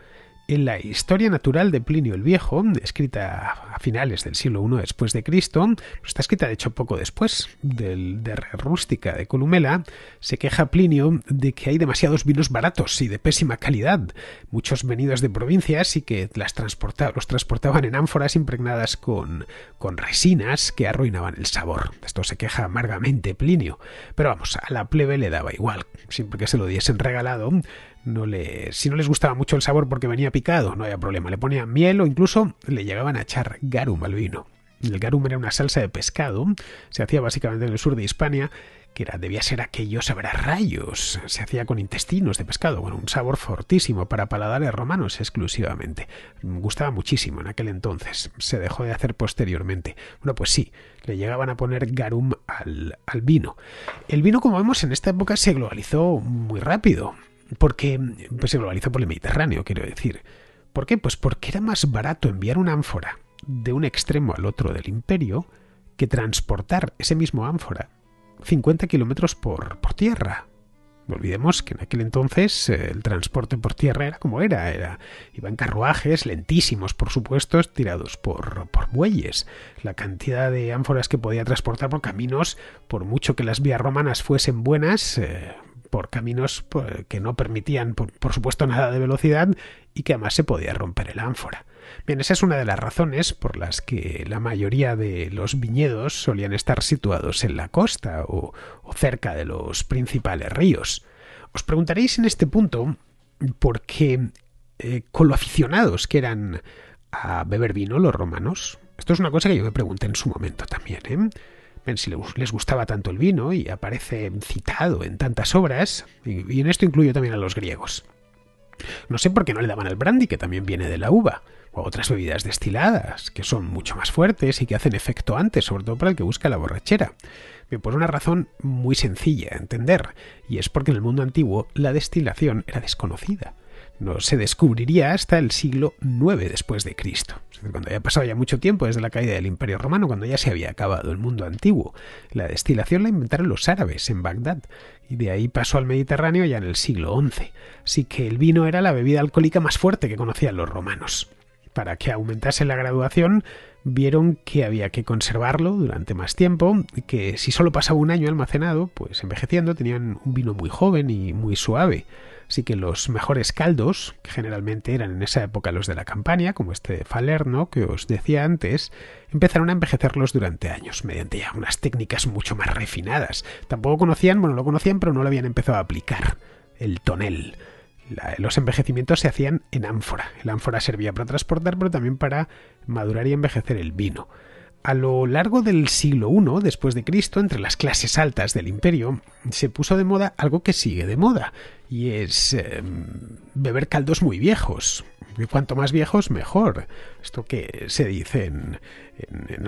en la Historia Natural de Plinio el Viejo, escrita a finales del siglo I después de Cristo, pues está escrita de hecho poco después del, de Rústica de Columela, se queja Plinio de que hay demasiados vinos baratos y de pésima calidad, muchos venidos de provincias y que las los transportaban en ánforas impregnadas con, con resinas que arruinaban el sabor. Esto se queja amargamente Plinio, pero vamos, a la plebe le daba igual, siempre que se lo diesen regalado, no le, si no les gustaba mucho el sabor porque venía picado, no había problema. Le ponían miel o incluso le llegaban a echar garum al vino. El garum era una salsa de pescado, se hacía básicamente en el sur de Hispania, que era, debía ser aquello saber rayos. Se hacía con intestinos de pescado, bueno, un sabor fortísimo para paladares romanos exclusivamente. Gustaba muchísimo en aquel entonces, se dejó de hacer posteriormente. Bueno, pues sí, le llegaban a poner garum al, al vino. El vino, como vemos, en esta época se globalizó muy rápido porque pues se globalizó por el Mediterráneo, quiero decir. ¿Por qué? Pues porque era más barato enviar una ánfora de un extremo al otro del imperio que transportar ese mismo ánfora 50 kilómetros por, tierra. olvidemos que en aquel entonces eh, el transporte por tierra era como era, era iban carruajes lentísimos, por supuesto, tirados por, bueyes. La cantidad de ánforas que podía transportar por caminos, por mucho que las vías romanas fuesen buenas, eh, por caminos eh, que no permitían, por, supuesto, nada de velocidad y que además se podía romper el ánfora. Bien, esa es una de las razones por las que la mayoría de los viñedos solían estar situados en la costa o, cerca de los principales ríos. Os preguntaréis en este punto por qué eh, con lo aficionados que eran a beber vino los romanos. Esto es una cosa que yo me pregunté en su momento también. ¿eh? si les gustaba tanto el vino y aparece citado en tantas obras, y en esto incluyo también a los griegos. No sé por qué no le daban al brandy, que también viene de la uva, o otras bebidas destiladas, que son mucho más fuertes y que hacen efecto antes, sobre todo para el que busca la borrachera. por pues una razón muy sencilla de entender, y es porque en el mundo antiguo la destilación era desconocida. No se descubriría hasta el siglo IX después de Cristo cuando ya pasado ya mucho tiempo desde la caída del Imperio Romano, cuando ya se había acabado el mundo antiguo. La destilación la inventaron los árabes en Bagdad y de ahí pasó al Mediterráneo ya en el siglo XI. Así que el vino era la bebida alcohólica más fuerte que conocían los romanos. Para que aumentase la graduación, vieron que había que conservarlo durante más tiempo, y que si solo pasaba un año almacenado, pues envejeciendo tenían un vino muy joven y muy suave. Así que los mejores caldos, que generalmente eran en esa época los de la campaña, como este de Falerno que os decía antes, empezaron a envejecerlos durante años, mediante unas técnicas mucho más refinadas. Tampoco conocían, bueno, lo conocían, pero no lo habían empezado a aplicar. El tonel. los envejecimientos se hacían en ánfora. El ánfora servía para transportar, pero también para madurar y envejecer el vino. A lo largo del siglo I después de Cristo, entre las clases altas del imperio, se puso de moda algo que sigue de moda, y es em, beber caldos muy viejos. Y cuanto más viejos, mejor. Esto que se dice en,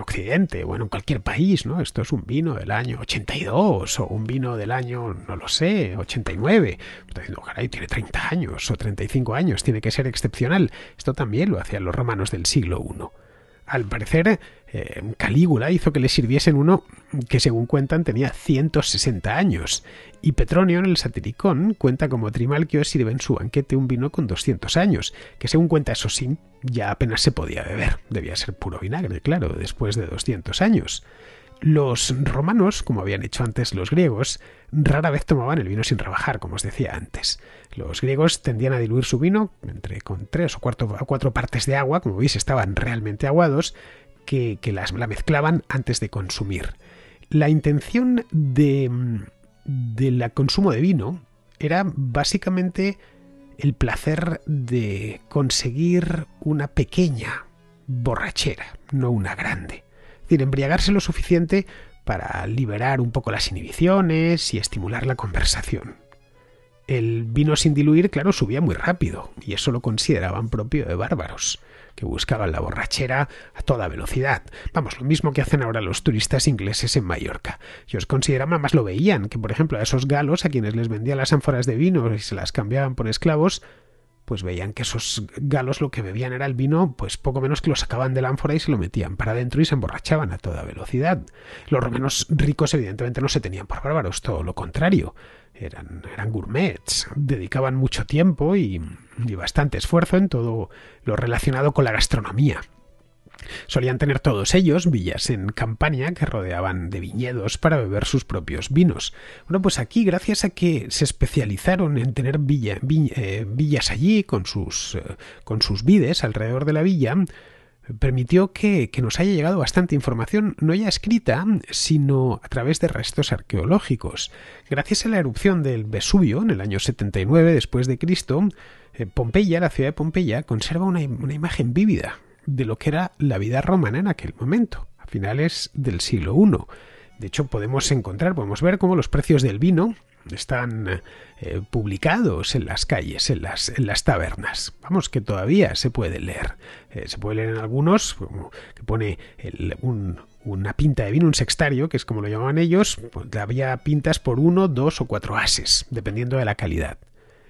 Occidente, bueno, en cualquier país, ¿no? Esto es un vino del año 82 o un vino del año, no lo sé, 89. Está diciendo, caray, tiene 30 años o 35 años, tiene que ser excepcional. Esto también lo hacían los romanos del siglo I. Al parecer, eh, Calígula hizo que le sirviesen uno que, según cuentan, tenía 160 años, y Petronio en el Satiricón cuenta como Trimalquio sirve en su banquete un vino con 200 años, que, según cuenta, eso sí, ya apenas se podía beber, debía ser puro vinagre, claro, después de 200 años. Los romanos, como habían hecho antes los griegos, rara vez tomaban el vino sin rebajar, como os decía antes. Los griegos tendían a diluir su vino entre con tres o cuatro, cuatro partes de agua, como veis estaban realmente aguados, que, la mezclaban antes de consumir. La intención del consumo de vino era básicamente el placer de conseguir una pequeña borrachera, no una grande. Es decir, embriagarse lo suficiente para liberar un poco las inhibiciones y estimular la conversación el vino sin diluir, claro, subía muy rápido, y eso lo consideraban propio de bárbaros, que buscaban la borrachera a toda velocidad. Vamos, lo mismo que hacen ahora los turistas ingleses en Mallorca. os consideraban más lo veían, que por ejemplo a esos galos a quienes les vendía las ánforas de vino y se las cambiaban por esclavos, pues veían que esos galos lo que bebían era el vino, pues poco menos que lo sacaban la ánfora y se lo metían para adentro y se emborrachaban a toda velocidad. Los romanos ricos evidentemente no se tenían por bárbaros, todo lo contrario eran, eran gourmets, dedicaban mucho tiempo y, y bastante esfuerzo en todo lo relacionado con la gastronomía. Solían tener todos ellos villas en campaña que rodeaban de viñedos para beber sus propios vinos. Bueno, pues aquí, gracias a que se especializaron en tener eh, villas allí con sus, eh, con sus vides alrededor de la villa, permitió que, nos haya llegado bastante información, no ya escrita, sino a través de restos arqueológicos. Gracias a la erupción del Vesubio en el año 79 después de Cristo, eh, Pompeya, la ciudad de Pompeya, conserva una, una imagen vívida de lo que era la vida romana en aquel momento, a finales del siglo I. De hecho, podemos encontrar, podemos ver cómo los precios del vino están eh, publicados en las calles, en las, en las tabernas. Vamos, que todavía se puede leer. Eh, se puede leer en algunos, que pone una pinta de vino, un sextario, que es como lo llamaban ellos, pues, había pintas por uno, dos o cuatro ases, dependiendo de la calidad.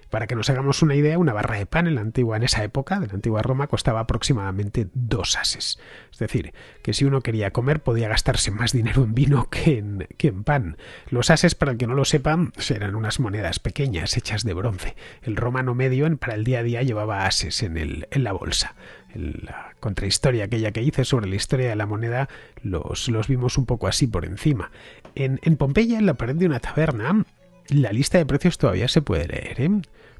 Para que nos hagamos una idea, una barra de pan en la antigua, en esa época de la antigua Roma, costaba aproximadamente dos ases. Es decir, que si uno quería comer podía gastarse más dinero en vino que en, que en pan. Los ases, para el que no lo sepan, eran unas monedas pequeñas hechas de bronce. El romano medio para el día a día llevaba ases en, la bolsa la contrahistoria aquella que hice sobre la historia de la moneda, los, los vimos un poco así por encima. En, en Pompeya, en la pared de una taberna, la lista de precios todavía se puede leer. ¿eh?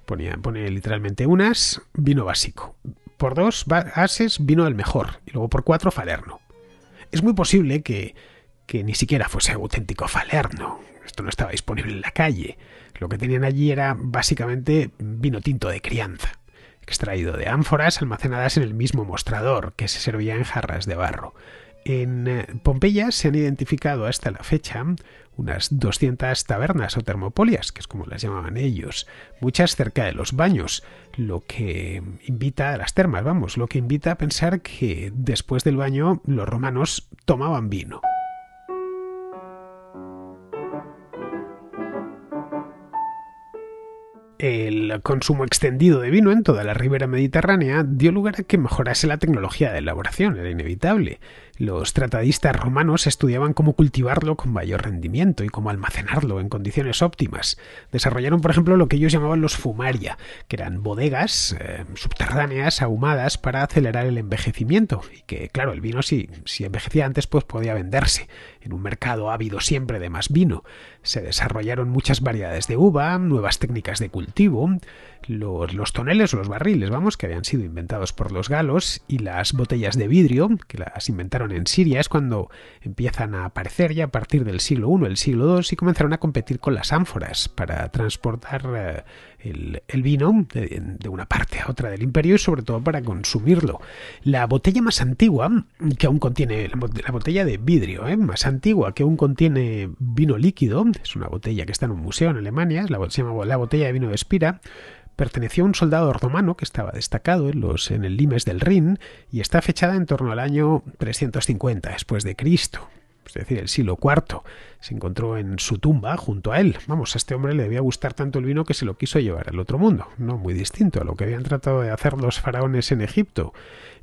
Ponía, pone literalmente unas, vino básico. Por dos, ases, vino del mejor. Y luego por cuatro, Falerno. Es muy posible que, que ni siquiera fuese auténtico Falerno. Esto no estaba disponible en la calle. Lo que tenían allí era básicamente vino tinto de crianza, extraído de ánforas almacenadas en el mismo mostrador que se servía en jarras de barro. En eh, Pompeya se han identificado hasta la fecha unas 200 tabernas o termopolias, que es como las llamaban ellos, muchas cerca de los baños, lo que invita a las termas, vamos, lo que invita a pensar que después del baño los romanos tomaban vino. El consumo extendido de vino en toda la ribera mediterránea dio lugar a que mejorase la tecnología de elaboración, era inevitable. Los tratadistas romanos estudiaban cómo cultivarlo con mayor rendimiento y cómo almacenarlo en condiciones óptimas. Desarrollaron, por ejemplo, lo que ellos llamaban los fumaria, que eran bodegas eh, subterráneas ahumadas para acelerar el envejecimiento y que, claro, el vino si, si envejecía antes pues podía venderse en un mercado ávido siempre de más vino. Se desarrollaron muchas variedades de uva, nuevas técnicas de cultivo, los, toneles o los barriles, vamos, que habían sido inventados por los galos, y las botellas de vidrio, que las inventaron en Siria, es cuando empiezan a aparecer ya a partir del siglo I, el siglo II, y comenzaron a competir con las ánforas para transportar eh, el, vino de, una parte a otra del imperio y sobre todo para consumirlo. La botella más antigua, que aún contiene, la botella de vidrio, eh, más antigua, que aún contiene vino líquido, es una botella que está en un museo en Alemania, se llama la botella de vino de Espira, Perteneció a un soldado romano que estaba destacado en, los, en el limes del Rin y está fechada en torno al año 350 después de Cristo es decir, el siglo IV, se encontró en su tumba junto a él. Vamos, a este hombre le debía gustar tanto el vino que se lo quiso llevar al otro mundo, no muy distinto a lo que habían tratado de hacer los faraones en Egipto.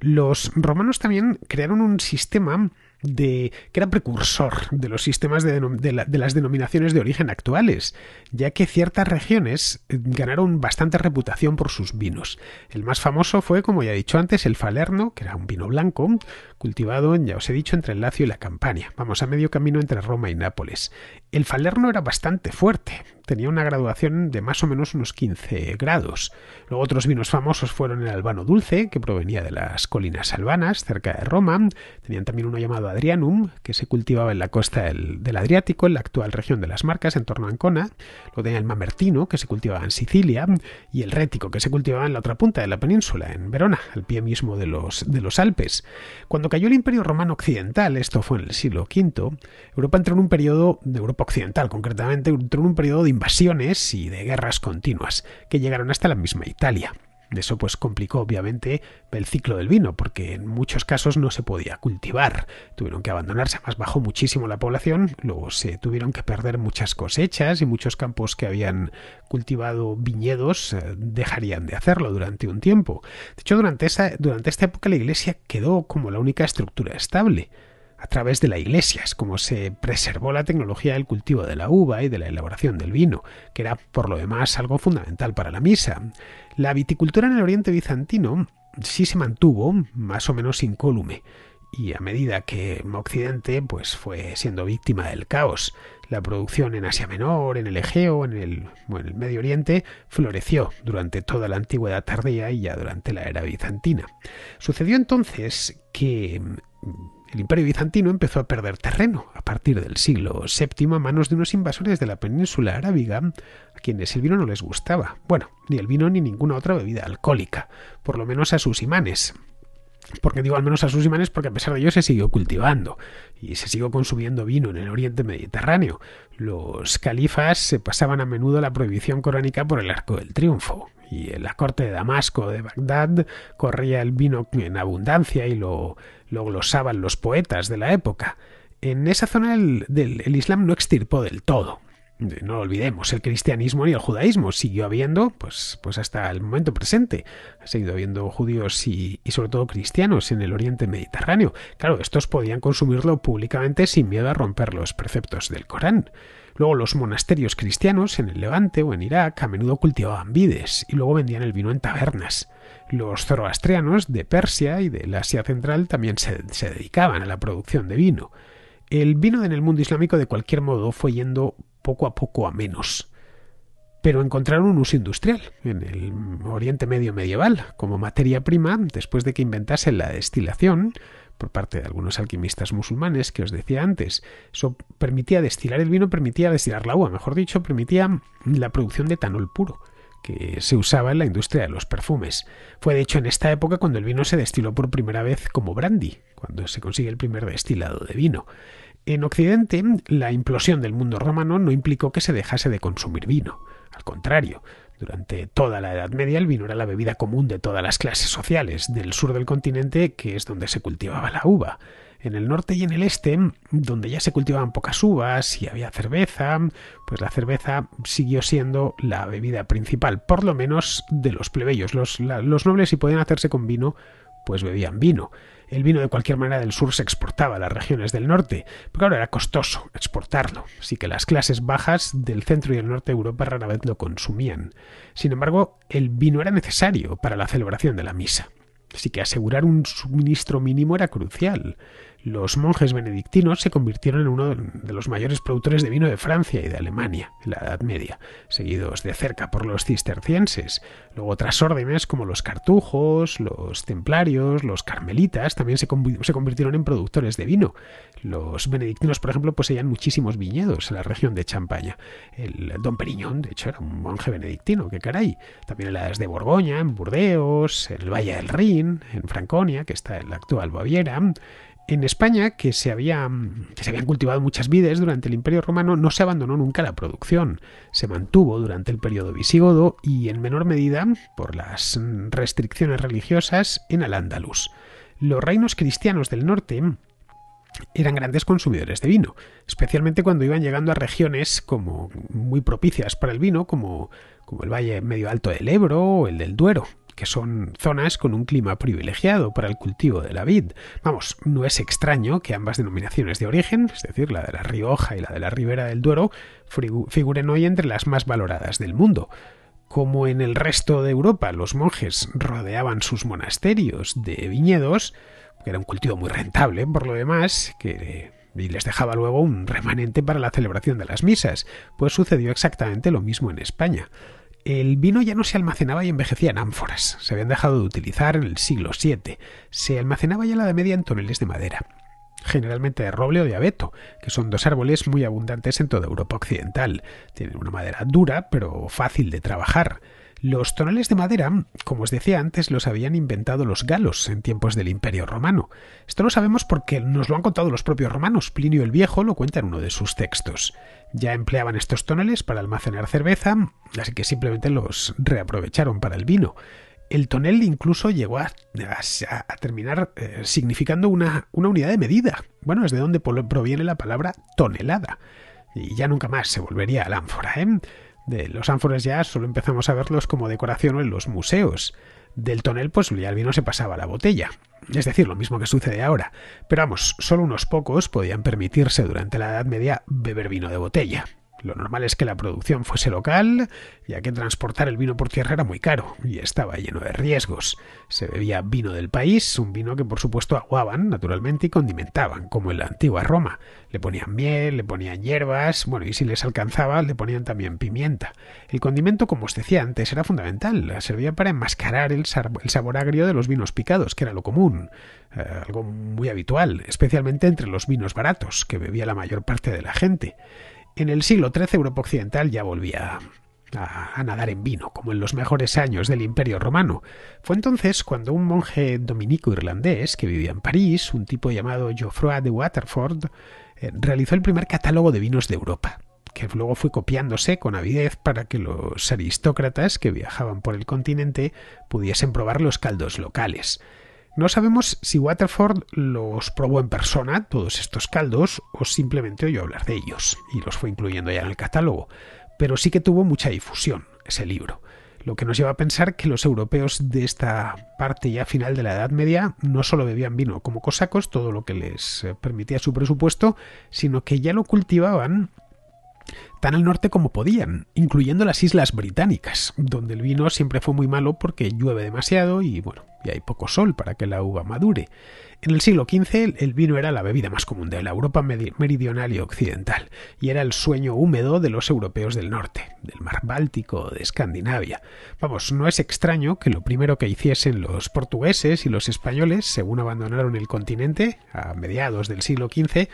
Los romanos también crearon un sistema de, que era precursor de los sistemas de, las denominaciones de origen actuales, ya que ciertas regiones eh, ganaron bastante reputación por sus vinos. El más famoso fue, como ya he dicho antes, el Falerno, que era un vino blanco cultivado, ya os he dicho, entre el Lacio y la Campania, vamos a medio camino entre Roma y Nápoles. El Falerno era bastante fuerte, tenía una graduación de más o menos unos 15 grados. Luego otros vinos famosos fueron el Albano Dulce, que provenía de las colinas albanas, cerca de Roma. Tenían también uno llamado Adrianum, que se cultivaba en la costa del, Adriático, en la actual región de las Marcas, en torno a Ancona. Luego tenía el Mamertino, que se cultivaba en Sicilia, y el Rético, que se cultivaba en la otra punta de la península, en Verona, al pie mismo de los, de los Alpes. Cuando cayó el Imperio Romano Occidental, esto fue en el siglo V, Europa entró en un periodo de Europa occidental concretamente, en un periodo de invasiones y de guerras continuas, que llegaron hasta la misma Italia. Eso pues complicó obviamente el ciclo del vino, porque en muchos casos no se podía cultivar. Tuvieron que abandonarse, además bajó muchísimo la población, luego se tuvieron que perder muchas cosechas y muchos campos que habían cultivado viñedos eh, dejarían de hacerlo durante un tiempo. De hecho, durante, esa, durante esta época la iglesia quedó como la única estructura estable a través de la iglesia. Es como se preservó la tecnología del cultivo de la uva y de la elaboración del vino, que era por lo demás algo fundamental para la misa. La viticultura en el Oriente bizantino sí se mantuvo más o menos incólume y a medida que Occidente pues fue siendo víctima del caos. La producción en Asia Menor, en el Egeo, en el, el Medio Oriente floreció durante toda la antigüedad tardía y ya durante la era bizantina. Sucedió entonces que el imperio bizantino empezó a perder terreno a partir del siglo VII a manos de unos invasores de la península arábiga a quienes el vino no les gustaba. Bueno, ni el vino ni ninguna otra bebida alcohólica, por lo menos a sus imanes porque digo al menos a sus imanes, porque a pesar de ello se siguió cultivando y se siguió consumiendo vino en el oriente mediterráneo. Los califas se pasaban a menudo la prohibición coránica por el arco del triunfo y en la corte de Damasco de Bagdad corría el vino en abundancia y lo, lo glosaban los poetas de la época. En esa zona el Islam no extirpó del todo no olvidemos, el cristianismo ni el judaísmo. Siguió habiendo, pues, pues hasta el momento presente, ha seguido habiendo judíos y, sobre todo cristianos en el oriente mediterráneo. Claro, estos podían consumirlo públicamente sin miedo a romper los preceptos del Corán. Luego los monasterios cristianos en el Levante o en Irak a menudo cultivaban vides y luego vendían el vino en tabernas. Los zoroastrianos de Persia y del Asia Central también se, se dedicaban a la producción de vino. El vino en el mundo islámico de cualquier modo fue yendo poco a poco a menos. Pero encontraron un uso industrial en el Oriente Medio medieval como materia prima después de que inventasen la destilación por parte de algunos alquimistas musulmanes que os decía antes. Eso permitía destilar el vino, permitía destilar la uva, mejor dicho, permitía la producción de etanol puro que se usaba en la industria de los perfumes. Fue de hecho en esta época cuando el vino se destiló por primera vez como brandy, cuando se consigue el primer destilado de vino. En Occidente, la implosión del mundo romano no implicó que se dejase de consumir vino. Al contrario, durante toda la Edad Media el vino era la bebida común de todas las clases sociales del sur del continente, que es donde se cultivaba la uva. En el norte y en el este, donde ya se cultivaban pocas uvas y había cerveza, pues la cerveza siguió siendo la bebida principal, por lo menos de los plebeyos. Los, nobles si podían hacerse con vino, pues bebían vino. El vino de cualquier manera del sur se exportaba a las regiones del norte, pero ahora era costoso exportarlo, así que las clases bajas del centro y del norte de Europa rara vez lo consumían. Sin embargo, el vino era necesario para la celebración de la misa, así que asegurar un suministro mínimo era crucial los monjes benedictinos se convirtieron en uno de los mayores productores de vino de Francia y de Alemania en la Edad Media, seguidos de cerca por los cistercienses. Luego otras órdenes como los cartujos, los templarios, los carmelitas también se, convirtieron en productores de vino. Los benedictinos, por ejemplo, poseían muchísimos viñedos en la región de Champaña. El don Periñón, de hecho, era un monje benedictino, ¡Qué caray. También en las de Borgoña, en Burdeos, en el Valle del Rin, en Franconia, que está en la actual Baviera, en España, mm, que se, habían cultivado muchas vides durante el Imperio Romano, no se abandonó nunca la producción. Se mantuvo durante el periodo visigodo y, en menor medida, por las mm, restricciones religiosas, en Al-Ándalus. Los reinos cristianos del norte eran grandes consumidores de vino, especialmente cuando iban llegando a regiones como muy propicias para el vino, como el valle medio alto del Ebro o el del Duero, que son zonas con un clima privilegiado para el cultivo de la vid. Vamos, no es extraño que ambas denominaciones de origen, es decir, la de la Rioja y la de la Ribera del Duero, figuren hoy entre las más valoradas del mundo. Como en el resto de Europa los monjes rodeaban sus monasterios de viñedos, que era un cultivo muy rentable por lo demás, que y les dejaba luego un remanente para la celebración de las misas, pues sucedió exactamente lo mismo en España el vino ya no se almacenaba y envejecía en ánforas, se habían dejado de utilizar en el siglo VII, se almacenaba ya la de media en toneles de madera, generalmente de roble o de abeto, que son dos árboles muy abundantes en toda Europa occidental. Tienen una madera dura, pero fácil de trabajar. Los toneles de madera, como os decía antes, los habían inventado los galos en tiempos del Imperio Romano. Esto lo sabemos porque nos lo han contado los propios romanos. Plinio el Viejo lo cuenta en uno de sus textos. Ya empleaban estos toneles para almacenar cerveza, así que simplemente los reaprovecharon para el vino. El tonel incluso llegó a, terminar eh, significando una, unidad de medida. Bueno, es de donde proviene la palabra tonelada. Y ya nunca más se volvería al ánfora. ¿eh? De los ánforas ya solo empezamos a verlos como decoración en los museos. Del tonel, pues ya el vino se pasaba a la botella. Es decir, lo mismo que sucede ahora. Pero vamos, solo unos pocos podían permitirse durante la Edad Media beber vino de botella. Lo normal es que la producción fuese local, ya que transportar el vino por tierra era muy caro y estaba lleno de riesgos. Se bebía vino del país, un vino que por supuesto aguaban naturalmente y condimentaban, como en la antigua Roma. Le ponían miel, le ponían hierbas, bueno, y si les alcanzaba le ponían también pimienta. El condimento, como os decía antes, era fundamental, servía para enmascarar el, sabor agrio de los vinos picados, que era lo común, eh, algo muy habitual, especialmente entre los vinos baratos, que bebía la mayor parte de la gente. En el siglo XIII Europa Occidental ya volvía a, nadar en vino, como en los mejores años del Imperio Romano. Fue entonces cuando un monje dominico irlandés que vivía en París, un tipo llamado Geoffroy de Waterford, eh, realizó el primer catálogo de vinos de Europa que luego fue copiándose con avidez para que los aristócratas que viajaban por el continente pudiesen probar los caldos locales. No sabemos si Waterford los probó en persona, todos estos caldos, o simplemente oyó hablar de ellos y los fue incluyendo ya en el catálogo, pero sí que tuvo mucha difusión ese libro, lo que nos lleva a pensar que los europeos de esta parte ya final de la Edad Media no solo bebían vino como cosacos, todo lo que les eh, permitía su presupuesto, sino que ya lo cultivaban tan al norte como podían, incluyendo las islas británicas, donde el vino siempre fue muy malo porque llueve demasiado y bueno, y hay poco sol para que la uva madure. En el siglo XV el vino era la bebida más común de la Europa meridional y occidental, y era el sueño húmedo de los europeos del norte, del mar Báltico, de Escandinavia. Vamos, no es extraño que lo primero que hiciesen los portugueses y los españoles, según abandonaron el continente a mediados del siglo XV,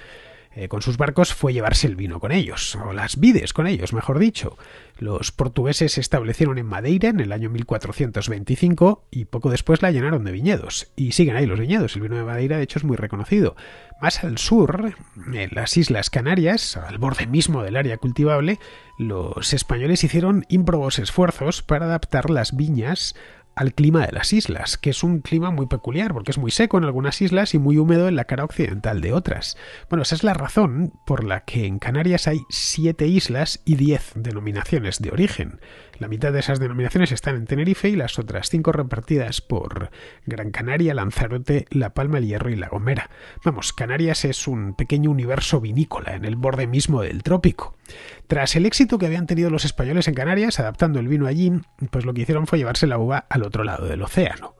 eh, con sus barcos fue llevarse el vino con ellos, o las vides con ellos, mejor dicho. Los portugueses se establecieron en Madeira en el año 1425 y poco después la llenaron de viñedos. Y siguen ahí los viñedos, el vino de Madeira de hecho es muy reconocido. Más al sur, en las Islas Canarias, al borde mismo del área cultivable, los españoles hicieron ímprobos esfuerzos para adaptar las viñas al clima de las islas, que es un clima muy peculiar porque es muy seco en algunas islas y muy húmedo en la cara occidental de otras. Bueno, esa es la razón por la que en Canarias hay siete islas y diez denominaciones de origen. La mitad de esas denominaciones están en Tenerife y las otras cinco repartidas por Gran Canaria, Lanzarote, La Palma, El Hierro y La Gomera. Vamos, Canarias es un pequeño universo vinícola en el borde mismo del trópico. Tras el éxito que habían tenido los españoles en Canarias adaptando el vino allí, pues lo que hicieron fue llevarse la uva al otro lado del océano.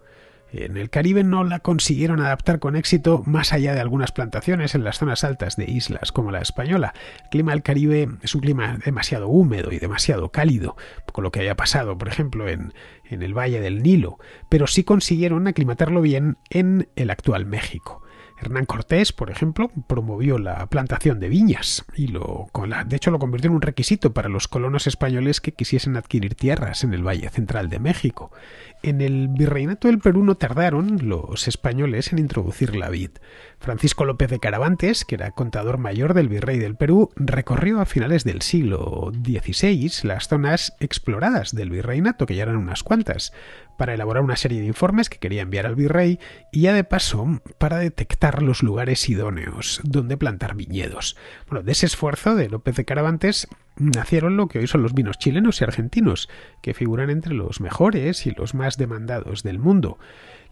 En el Caribe no la consiguieron adaptar con éxito más allá de algunas plantaciones en las zonas altas de islas como la española. El clima del Caribe es un clima demasiado húmedo y demasiado cálido, con lo que había pasado, por ejemplo, en, en el Valle del Nilo, pero sí consiguieron aclimatarlo bien en el actual México. Hernán Cortés, por ejemplo, promovió la plantación de viñas y lo, de hecho lo convirtió en un requisito para los colonos españoles que quisiesen adquirir tierras en el Valle Central de México. En el virreinato del Perú no tardaron los españoles en introducir la vid. Francisco López de Caravantes, que era contador mayor del virrey del Perú, recorrió a finales del siglo XVI las zonas exploradas del virreinato, que ya eran unas cuantas, para elaborar una serie de informes que quería enviar al virrey y ya de paso para detectar los lugares idóneos donde plantar viñedos. Bueno, de ese esfuerzo de López de Caravantes nacieron lo que hoy son los vinos chilenos y argentinos, que figuran entre los mejores y los más demandados del mundo.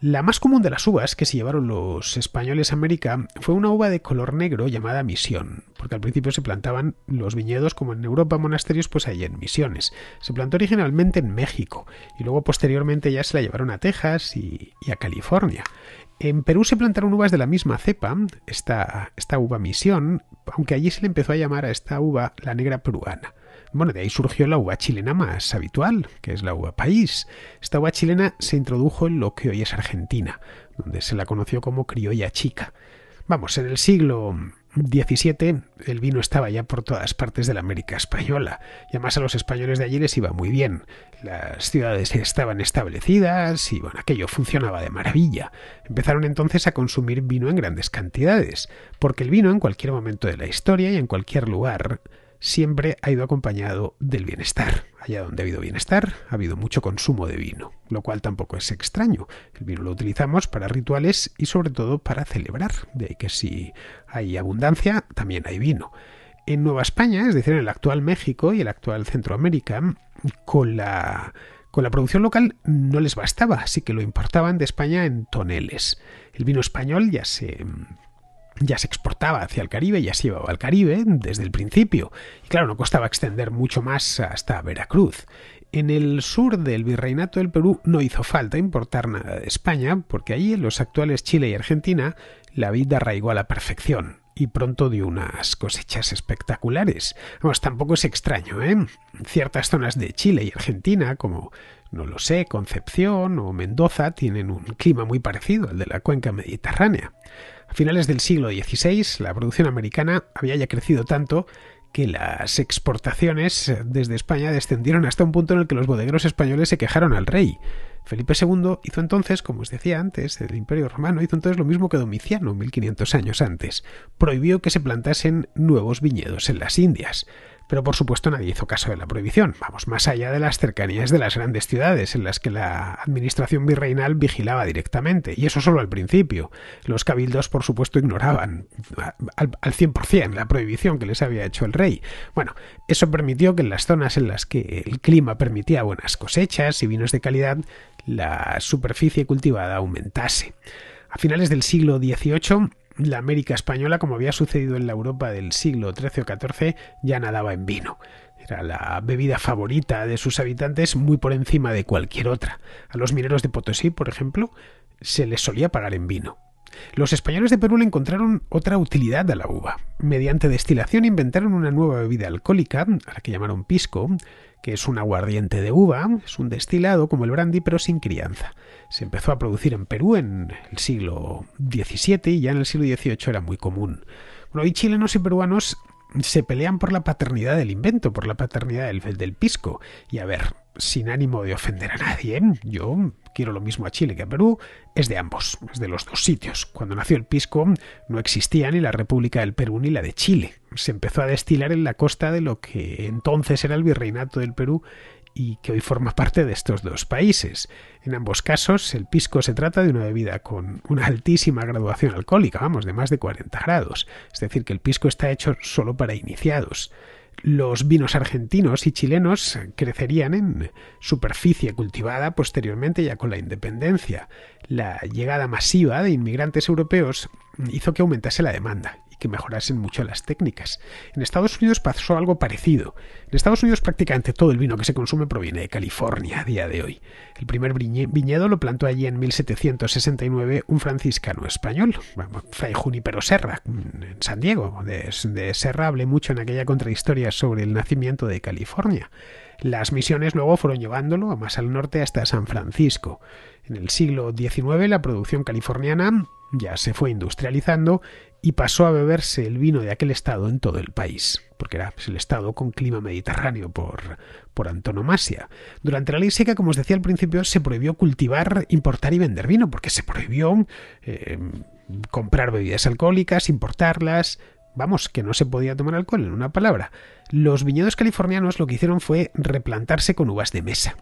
La más común de las uvas que se llevaron los españoles a América fue una uva de color negro llamada Misión, porque al principio se plantaban los viñedos como en Europa monasterios, pues allí en Misiones. Se plantó originalmente en México y luego posteriormente ya se la llevaron a Texas y, a California. En Perú se plantaron uvas de la misma cepa, esta, esta uva Misión, aunque allí se le empezó a llamar a esta uva la negra peruana. Bueno, de ahí surgió la uva chilena más habitual, que es la uva país. Esta uva chilena se introdujo en lo que hoy es Argentina, donde se la conoció como criolla chica. Vamos, en el siglo XVII el vino estaba ya por todas partes de la América española, y además a los españoles de allí les iba muy bien. Las ciudades estaban establecidas y bueno, aquello funcionaba de maravilla. Empezaron entonces a consumir vino en grandes cantidades, porque el vino en cualquier momento de la historia y en cualquier lugar siempre ha ido acompañado del bienestar. Allá donde ha habido bienestar, ha habido mucho consumo de vino, lo cual tampoco es extraño. El vino lo utilizamos para rituales y sobre todo para celebrar, de que si hay abundancia, también hay vino. En Nueva España, es decir, en el actual México y el actual Centroamérica, con la con la producción local no les bastaba, así que lo importaban de España en toneles. El vino español ya se ya se exportaba hacia el Caribe, ya se llevaba al Caribe desde el principio. Y claro, no costaba extender mucho más hasta Veracruz. En el sur del virreinato del Perú no hizo falta importar nada de España, porque allí en los actuales Chile y Argentina la vida arraigó a la perfección y pronto dio unas cosechas espectaculares. Vamos, tampoco es extraño, ¿eh? Ciertas zonas de Chile y Argentina, como, no lo sé, Concepción o Mendoza, tienen un clima muy parecido al de la cuenca mediterránea finales del siglo XVI, la producción americana había ya crecido tanto que las exportaciones desde España descendieron hasta un punto en el que los bodegueros españoles se quejaron al rey. Felipe II hizo entonces, como os decía antes, el Imperio Romano hizo entonces lo mismo que Domiciano 1500 años antes. Prohibió que se plantasen nuevos viñedos en las Indias. Pero por supuesto nadie hizo caso de la prohibición, vamos más allá de las cercanías de las grandes ciudades en las que la administración virreinal vigilaba directamente, y eso solo al principio. Los cabildos por supuesto ignoraban al, 100% la prohibición que les había hecho el rey. Bueno, eso permitió que en las zonas en las que el clima permitía buenas cosechas y vinos de calidad, la superficie cultivada aumentase. A finales del siglo XVIII, la América española, como había sucedido en la Europa del siglo XIII o XIV, ya nadaba en vino. Era la bebida favorita de sus habitantes muy por encima de cualquier otra. A los mineros de Potosí, por ejemplo, se les solía pagar en vino. Los españoles de Perú le encontraron otra utilidad a la uva. Mediante destilación inventaron una nueva bebida alcohólica, a la que llamaron pisco, que es un aguardiente de uva, es un destilado como el brandy pero sin crianza. Se empezó a producir en Perú en el siglo XVII y ya en el siglo XVIII era muy común. Bueno, hay chilenos y peruanos se pelean por la paternidad del invento, por la paternidad del, pisco. Y a ver, sin ánimo de ofender a nadie, yo quiero lo mismo a Chile que a Perú, es de ambos, es de los dos sitios. Cuando nació el pisco no existía ni la República del Perú ni la de Chile. Se empezó a destilar en la costa de lo que entonces era el virreinato del Perú y que hoy forma parte de estos dos países. En ambos casos, el pisco se trata de una bebida con una altísima graduación alcohólica, vamos, de más de 40 grados, es decir, que el pisco está hecho solo para iniciados los vinos argentinos y chilenos crecerían en superficie cultivada posteriormente ya con la independencia. La llegada masiva de inmigrantes europeos hizo que aumentase la demanda que mejorasen mucho las técnicas. En Estados Unidos pasó algo parecido. En Estados Unidos prácticamente todo el vino que se consume proviene de California a día de hoy. El primer viñedo lo plantó allí en 1769 un franciscano español, Fray Junipero Serra, en San Diego. De, de Serra hablé mucho en aquella contrahistoria sobre el nacimiento de California. Las misiones luego fueron llevándolo más al norte hasta San Francisco. En el siglo XIX la producción californiana ya se fue industrializando y pasó a beberse el vino de aquel estado en todo el país, porque era pues, el estado con clima mediterráneo por, antonomasia. Durante la ley seca, como os decía al principio, se prohibió cultivar, importar y vender vino, porque se prohibió eh, comprar bebidas alcohólicas, importarlas, vamos, que no se podía tomar alcohol, en una palabra. Los viñedos californianos lo que hicieron fue replantarse con uvas de mesa.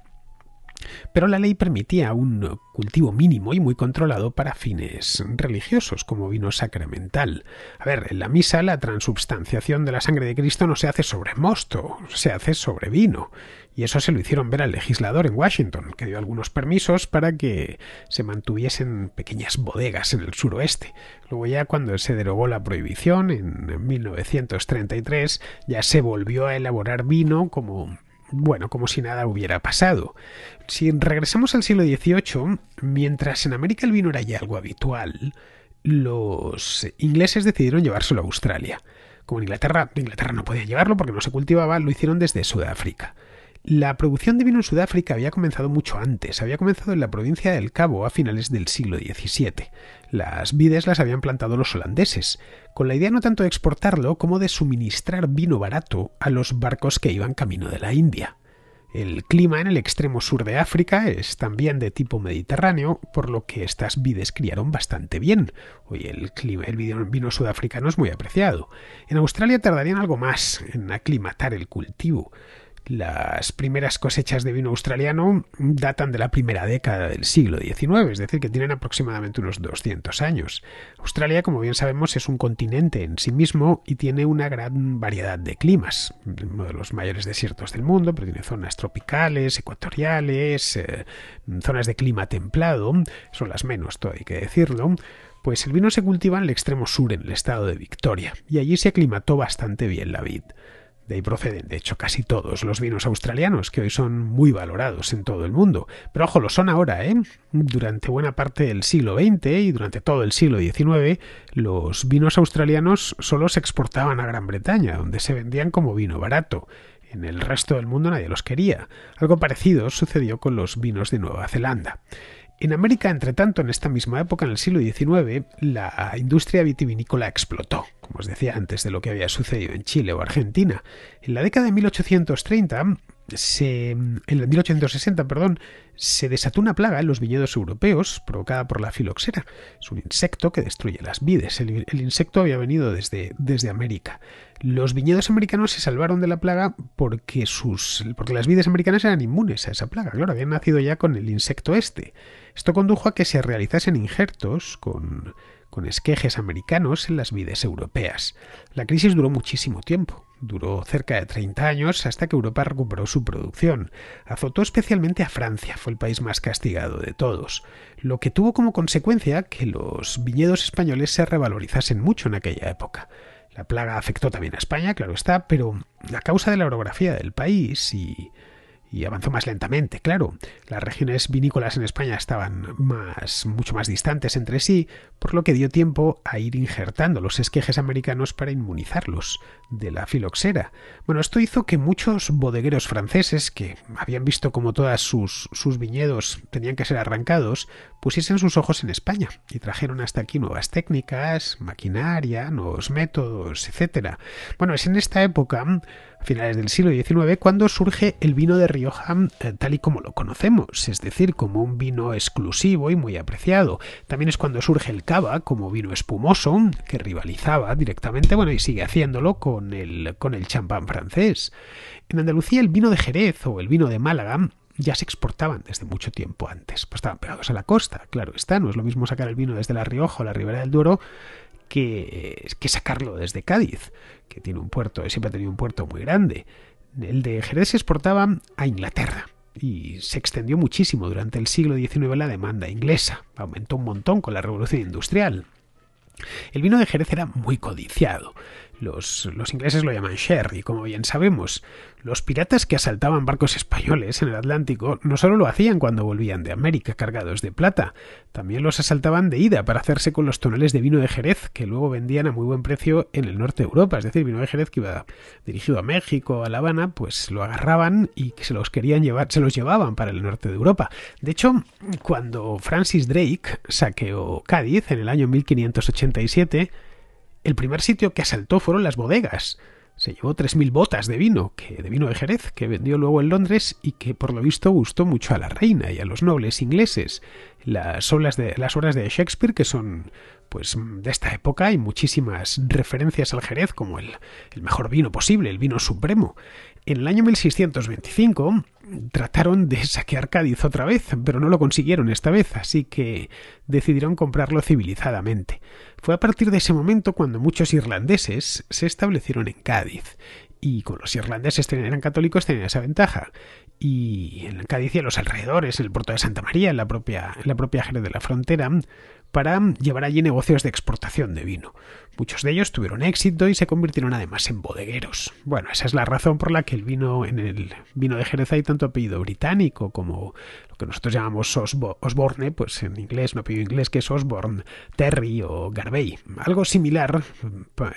Pero la ley permitía un cultivo mínimo y muy controlado para fines religiosos, como vino sacramental. A ver, en la misa la transubstanciación de la sangre de Cristo no se hace sobre mosto, se hace sobre vino. Y eso se lo hicieron ver al legislador en Washington, que dio algunos permisos para que se mantuviesen pequeñas bodegas en el suroeste. Luego ya cuando se derogó la prohibición, en 1933, ya se volvió a elaborar vino como bueno, como si nada hubiera pasado. Si regresamos al siglo XVIII, mientras en América el vino era ya algo habitual, los ingleses decidieron llevárselo a Australia. Como en Inglaterra, Inglaterra no podía llevarlo porque no se cultivaba, lo hicieron desde Sudáfrica. La producción de vino en Sudáfrica había comenzado mucho antes, había comenzado en la provincia del Cabo a finales del siglo XVII. Las vides las habían plantado los holandeses, con la idea no tanto de exportarlo como de suministrar vino barato a los barcos que iban camino de la India. El clima en el extremo sur de África es también de tipo mediterráneo, por lo que estas vides criaron bastante bien. Hoy el vino sudafricano es muy apreciado. En Australia tardarían algo más en aclimatar el cultivo. Las primeras cosechas de vino australiano datan de la primera década del siglo XIX, es decir, que tienen aproximadamente unos 200 años. Australia, como bien sabemos, es un continente en sí mismo y tiene una gran variedad de climas. Uno de los mayores desiertos del mundo, pero tiene zonas tropicales, ecuatoriales, eh, zonas de clima templado, son las menos, todo hay que decirlo pues el vino se cultiva en el extremo sur, en el estado de Victoria, y allí se aclimató bastante bien la vid. De ahí proceden, de hecho, casi todos los vinos australianos, que hoy son muy valorados en todo el mundo. Pero ojo, lo son ahora, ¿eh? Durante buena parte del siglo XX y durante todo el siglo XIX, los vinos australianos solo se exportaban a Gran Bretaña, donde se vendían como vino barato. En el resto del mundo nadie los quería. Algo parecido sucedió con los vinos de Nueva Zelanda. En América, entre tanto, en esta misma época, en el siglo XIX, la industria vitivinícola explotó, como os decía antes de lo que había sucedido en Chile o Argentina. En la década de 1830, se, en 1860, perdón, se desató una plaga en los viñedos europeos provocada por la filoxera. Es un insecto que destruye las vides. El, insecto había venido desde, desde, América. Los viñedos americanos se salvaron de la plaga porque, sus, porque las vides americanas eran inmunes a esa plaga. Claro, habían nacido ya con el insecto este. Esto condujo a que se realizasen injertos con, con esquejes americanos en las vides europeas. La crisis duró muchísimo tiempo duró cerca de 30 años hasta que Europa recuperó su producción. Azotó especialmente a Francia, fue el país más castigado de todos, lo que tuvo como consecuencia que los viñedos españoles se revalorizasen mucho en aquella época. La plaga afectó también a España, claro está, pero la causa de la orografía del país y y avanzó más lentamente, claro. Las regiones vinícolas en España estaban más, mucho más distantes entre sí, por lo que dio tiempo a ir injertando los esquejes americanos para inmunizarlos de la filoxera. Bueno, esto hizo que muchos bodegueros franceses, que habían visto como todas sus, sus viñedos tenían que ser arrancados, pusiesen sus ojos en España y trajeron hasta aquí nuevas técnicas, maquinaria, nuevos métodos, etc. Bueno, es en esta época finales del siglo XIX, cuando surge el vino de Rioja eh, tal y como lo conocemos, es decir, como un vino exclusivo y muy apreciado. También es cuando surge el cava como vino espumoso, que rivalizaba directamente, bueno, y sigue haciéndolo con el, con el champán francés. En Andalucía el vino de Jerez o el vino de Málaga ya se exportaban desde mucho tiempo antes, pues estaban pegados a la costa, claro está, no es lo mismo sacar el vino desde La Rioja o la Ribera del Duero que, eh, que sacarlo desde Cádiz que tiene un puerto, eh, siempre ha tenido un puerto muy grande. El de Jerez se exportaba a Inglaterra y se extendió muchísimo durante el siglo XIX la demanda inglesa. Aumentó un montón con la revolución industrial. El vino de Jerez era muy codiciado. Los, ingleses lo llaman sherry, como bien sabemos. Los piratas que asaltaban barcos españoles en el Atlántico no solo lo hacían cuando volvían de América cargados de plata, también los asaltaban de ida para hacerse con los toneles de vino de Jerez que luego vendían a muy buen precio en el norte de Europa. Es decir, vino de Jerez que iba dirigido a México, a La Habana, pues lo agarraban y se los querían llevar, se los llevaban para el norte de Europa. De hecho, cuando Francis Drake saqueó Cádiz en el año 1587, el primer sitio que asaltó fueron las bodegas. Se llevó 3.000 botas de vino, que, de vino de Jerez, que vendió luego en Londres y que por lo visto gustó mucho a la reina y a los nobles ingleses. Las, las obras de Shakespeare, que son pues de esta época, hay muchísimas referencias al Jerez como el, el mejor vino posible, el vino supremo. En el año 1625 trataron de saquear Cádiz otra vez, pero no lo consiguieron esta vez, así que decidieron comprarlo civilizadamente. Fue a partir de ese momento cuando muchos irlandeses se establecieron en Cádiz. Y con los irlandeses eran católicos tenían esa ventaja. Y en Cádiz y a los alrededores, el puerto de Santa María, la propia, en la propia Jerez de la Frontera, para llevar allí negocios de exportación de vino. Muchos de ellos tuvieron éxito y se convirtieron además en bodegueros. Bueno, esa es la razón por la que el vino en el vino de Jerez hay tanto apellido británico como lo que nosotros llamamos Osborne, pues en inglés, no apellido inglés que es Osborne, Terry o Garvey. Algo similar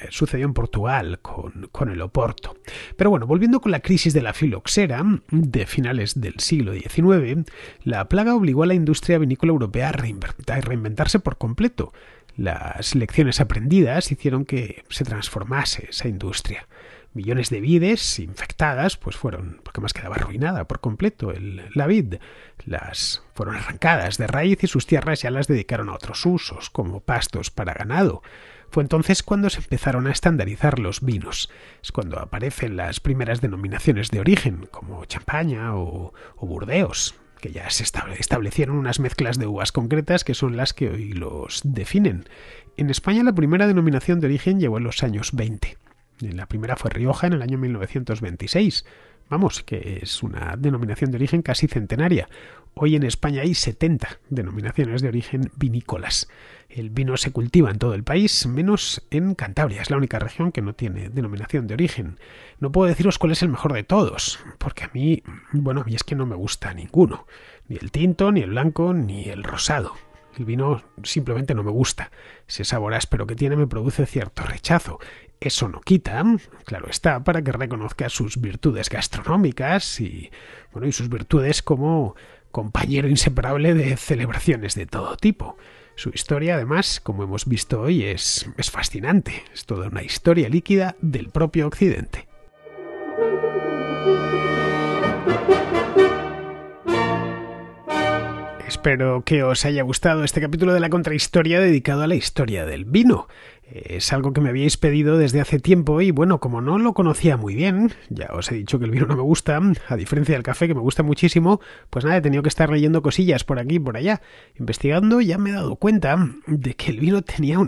sucedió en Portugal con, con el Oporto. Pero bueno, volviendo con la crisis de la filoxera de finales del siglo XIX, la plaga obligó a la industria vinícola europea a reinventarse por completo. Las lecciones aprendidas hicieron que se transformase esa industria. Millones de vides infectadas pues fueron, porque más quedaba arruinada por completo la vid, las fueron arrancadas de raíz y sus tierras ya las dedicaron a otros usos, como pastos para ganado. Fue entonces cuando se empezaron a estandarizar los vinos. Es cuando aparecen las primeras denominaciones de origen, como champaña o burdeos, que ya se establecieron unas mezclas de uvas concretas que son las que hoy los definen. En España la primera denominación de origen llegó en los años 20. La primera fue Rioja en el año 1926. Vamos, que es una denominación de origen casi centenaria. Hoy en España hay 70 denominaciones de origen vinícolas. El vino se cultiva en todo el país, menos en Cantabria, es la única región que no tiene denominación de origen. No puedo deciros cuál es el mejor de todos, porque a mí, bueno, es que no me gusta ninguno, ni el tinto, ni el blanco, ni el rosado. El vino simplemente no me gusta. Ese sabor áspero que tiene me produce cierto rechazo. Eso no quita, claro está, para que reconozca sus virtudes gastronómicas y, bueno, y sus virtudes como compañero inseparable de celebraciones de todo tipo. Su historia, además, como hemos visto hoy, es, es fascinante. Es toda una historia líquida del propio Occidente. Espero que os haya gustado este capítulo de la contrahistoria dedicado a la historia del vino. Es algo que me habíais pedido desde hace tiempo y bueno, como no lo conocía muy bien, ya os he dicho que el vino no me gusta, a diferencia del café que me gusta muchísimo, pues nada, he tenido que estar leyendo cosillas por aquí y por allá. Investigando ya me he dado cuenta de que el vino tenía una,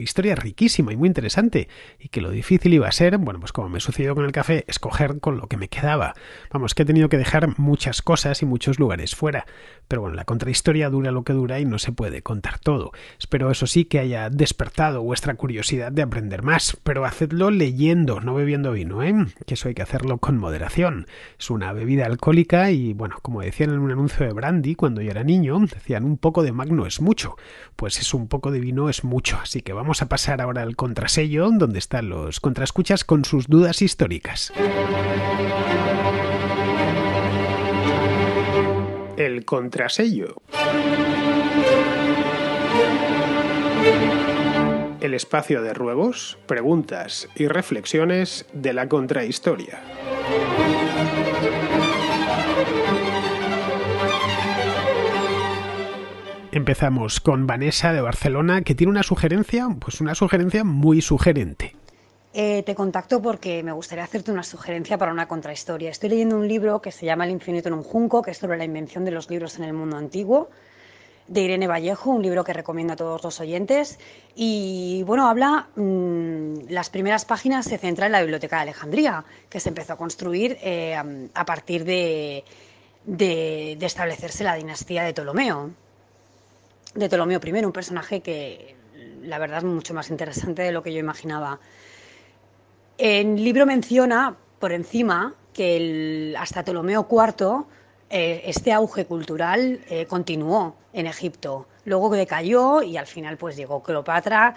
historia riquísima y muy interesante y que lo difícil iba a ser, bueno, pues como me sucedió con el café, escoger con lo que me quedaba. Vamos, que he tenido que dejar muchas cosas y muchos lugares fuera. Pero bueno, la contrahistoria dura lo que dura y no se puede contar todo. Espero eso sí que haya despertado vuestra curiosidad de aprender más, pero hacedlo leyendo, no bebiendo vino, ¿eh? que eso hay que hacerlo con moderación. Es una bebida alcohólica y, bueno, como decían en un anuncio de Brandy cuando yo era niño, decían un poco de magno es mucho, pues es un poco de vino es mucho, así que vamos a pasar ahora al contrasello, donde están los contraescuchas con sus dudas históricas. El contrasello el espacio de ruegos, preguntas y reflexiones de la contrahistoria. Empezamos con Vanessa de Barcelona, que tiene una sugerencia, pues una sugerencia muy sugerente. Eh, te contacto porque me gustaría hacerte una sugerencia para una contrahistoria. Estoy leyendo un libro que se llama El infinito en un junco, que es sobre la invención de los libros en el mundo antiguo de Irene Vallejo, un libro que recomiendo a todos los oyentes. Y bueno, habla, mm, las primeras páginas se centran en la Biblioteca de Alejandría, que se empezó a construir eh, a partir de, de, establecerse la dinastía de Ptolomeo. De Ptolomeo I, un personaje que la verdad es mucho más interesante de lo que yo imaginaba. El libro menciona por encima que hasta Ptolomeo IV eh, este auge cultural eh, continuó en Egipto. Luego decayó y al final pues llegó Cleopatra,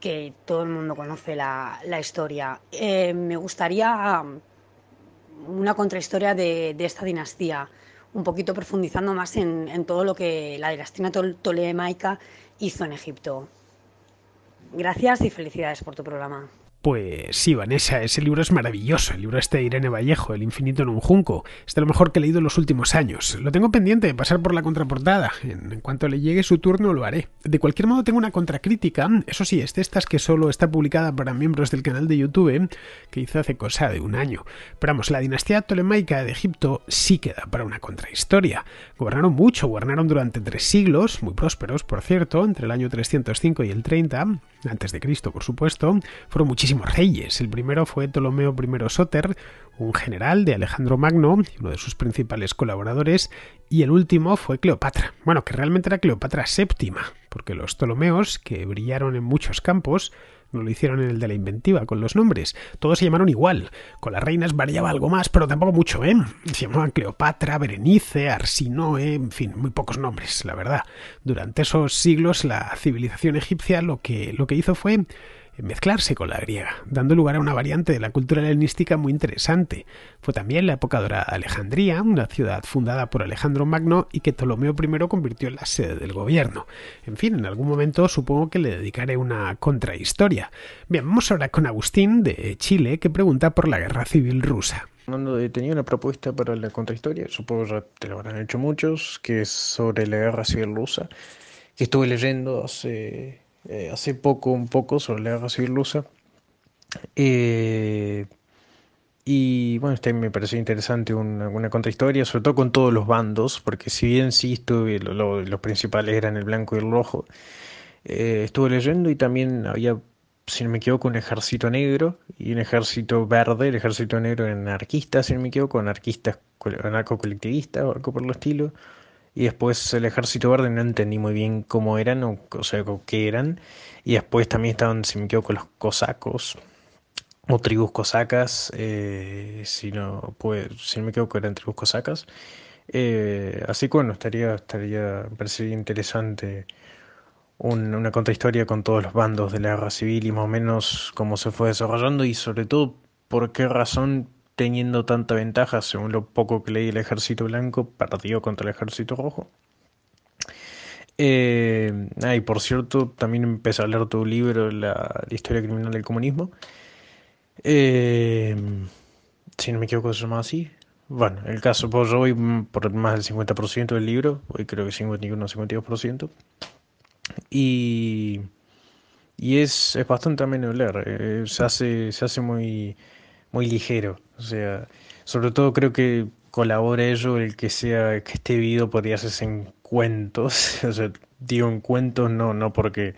que todo el mundo conoce la, historia. Eh, me gustaría um, una contrahistoria de, esta dinastía, un poquito profundizando más en, todo lo que la dinastía tolemaica hizo en Egipto. Gracias y felicidades por tu programa. Pues sí, Vanessa, ese libro es maravilloso, el libro este de Irene Vallejo, El infinito en un junco. Es de lo mejor que he leído en los últimos años. Lo tengo pendiente de pasar por la contraportada. En, cuanto le llegue su turno lo haré. De cualquier modo tengo una contracrítica, eso sí, es de estas que solo está publicada para miembros del canal de YouTube, que hizo hace cosa de un año. Pero vamos, la dinastía tolemaica de Egipto sí queda para una contrahistoria. Gobernaron mucho, gobernaron durante tres siglos, muy prósperos por cierto, entre el año 305 y el 30, antes de Cristo por supuesto. Fueron muchísimos reyes. El primero fue Ptolomeo I Soter, un general de Alejandro Magno, uno de sus principales colaboradores, y el último fue Cleopatra. Bueno, que realmente era Cleopatra VII, porque los Ptolomeos, que brillaron en muchos campos, no lo hicieron en el de la inventiva con los nombres. Todos se llamaron igual. Con las reinas variaba algo más, pero tampoco mucho, ¿eh? Se llamaban Cleopatra, Berenice, Arsinoe, en fin, muy pocos nombres, la verdad. Durante esos siglos la civilización egipcia lo lo que hizo fue mezclarse con la griega, dando lugar a una variante de la cultura helenística muy interesante. Fue también la época dorada de Alejandría, una ciudad fundada por Alejandro Magno y que Ptolomeo I convirtió en la sede del gobierno. En fin, en algún momento supongo que le dedicaré una contrahistoria. Bien, vamos ahora con Agustín de Chile, que pregunta por la guerra civil rusa. Tenía una propuesta para la contrahistoria, supongo que te lo habrán hecho muchos, que es sobre la guerra civil rusa, que estuve leyendo hace eh, hace poco, un poco, sobre la guerra civil rusa. Eh, y bueno, este me pareció interesante una, una, contrahistoria, sobre todo con todos los bandos, porque si bien sí estuve, los principales eran el blanco y el rojo, eh, estuve leyendo y también había, si no me equivoco, un ejército negro y un ejército verde, el ejército negro en anarquistas, si no me equivoco, anarquistas, anarco-colectivistas o algo por el estilo y después el Ejército Verde, no entendí muy bien cómo eran, o, o sea, qué eran, y después también estaban, si me equivoco, los cosacos, o tribus cosacas, eh, si, no, pues, si me equivoco eran tribus cosacas, eh, así que bueno, estaría, estaría, me parecería interesante una contrahistoria con todos los bandos de la guerra civil y más o menos cómo se fue desarrollando y sobre todo por qué razón teniendo tanta ventaja, según lo poco que leí, el ejército blanco partido contra el ejército rojo. ah, eh, y por cierto, también empecé a leer tu libro, la, historia criminal del comunismo. Eh, si no me equivoco, se llama así. Bueno, el caso, pues yo voy por más del 50% del libro, hoy creo que 51 o 52%. Y, y es, es bastante ameno leer, eh, se, hace, se hace muy muy ligero. O sea, sobre todo creo que colabora ello el que sea que este vídeo podría hacerse en cuentos. [LAUGHS] O sea, digo en cuentos no, no porque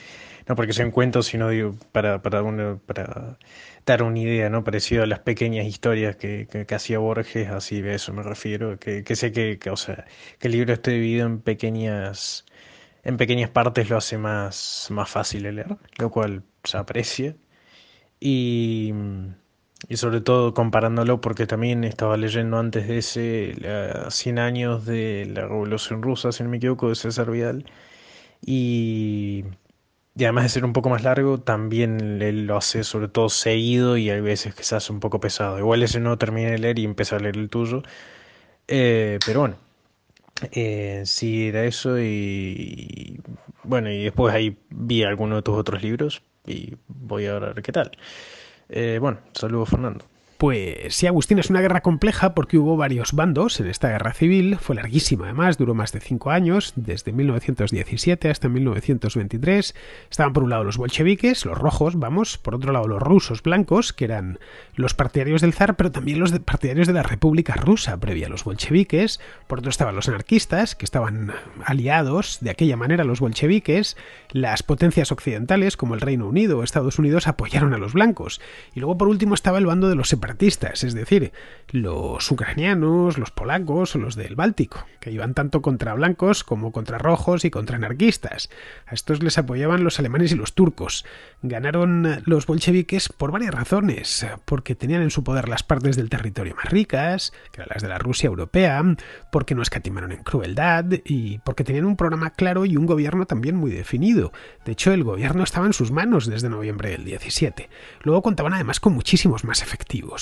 no porque sean cuentos, sino digo, para, uno, para dar una idea, ¿no? Parecido a las pequeñas historias que, que, hacía Borges, así de eso me refiero, que, que sé que, que, o sea, que el libro esté dividido en pequeñas, en pequeñas partes lo hace más, más fácil de leer, lo cual se aprecia. Y y sobre todo comparándolo porque también estaba leyendo antes de ese la, 100 años de la Revolución Rusa, si no me equivoco, de César Vidal. Y, además de ser un poco más largo, también él lo hace sobre todo seguido y hay veces que se hace un poco pesado. Igual ese no terminé de leer y empecé a leer el tuyo. Eh, pero bueno, eh, sí era eso y, bueno, y después ahí vi alguno de tus otros libros y voy a ver qué tal. Eh, bueno, saludos Fernando. Pues sí, Agustín, es una guerra compleja porque hubo varios bandos en esta guerra civil, fue larguísima además, duró más de cinco años, desde 1917 hasta 1923. Estaban por un lado los bolcheviques, los rojos, vamos, por otro lado los rusos blancos, que eran los partidarios del zar, pero también los partidarios de la República Rusa, previa a los bolcheviques. Por otro estaban los anarquistas, que estaban aliados de aquella manera a los bolcheviques. Las potencias occidentales, como el Reino Unido o Estados Unidos, apoyaron a los blancos. Y luego por último estaba el bando de los separatistas es decir, los ucranianos, los polacos o los del Báltico, que iban tanto contra blancos como contra rojos y contra anarquistas. A estos les apoyaban los alemanes y los turcos. Ganaron los bolcheviques por varias razones, porque tenían en su poder las partes del territorio más ricas, que eran las de la Rusia europea, porque no escatimaron en crueldad y porque tenían un programa claro y un gobierno también muy definido. De hecho, el gobierno estaba en sus manos desde noviembre del 17. Luego contaban además con muchísimos más efectivos.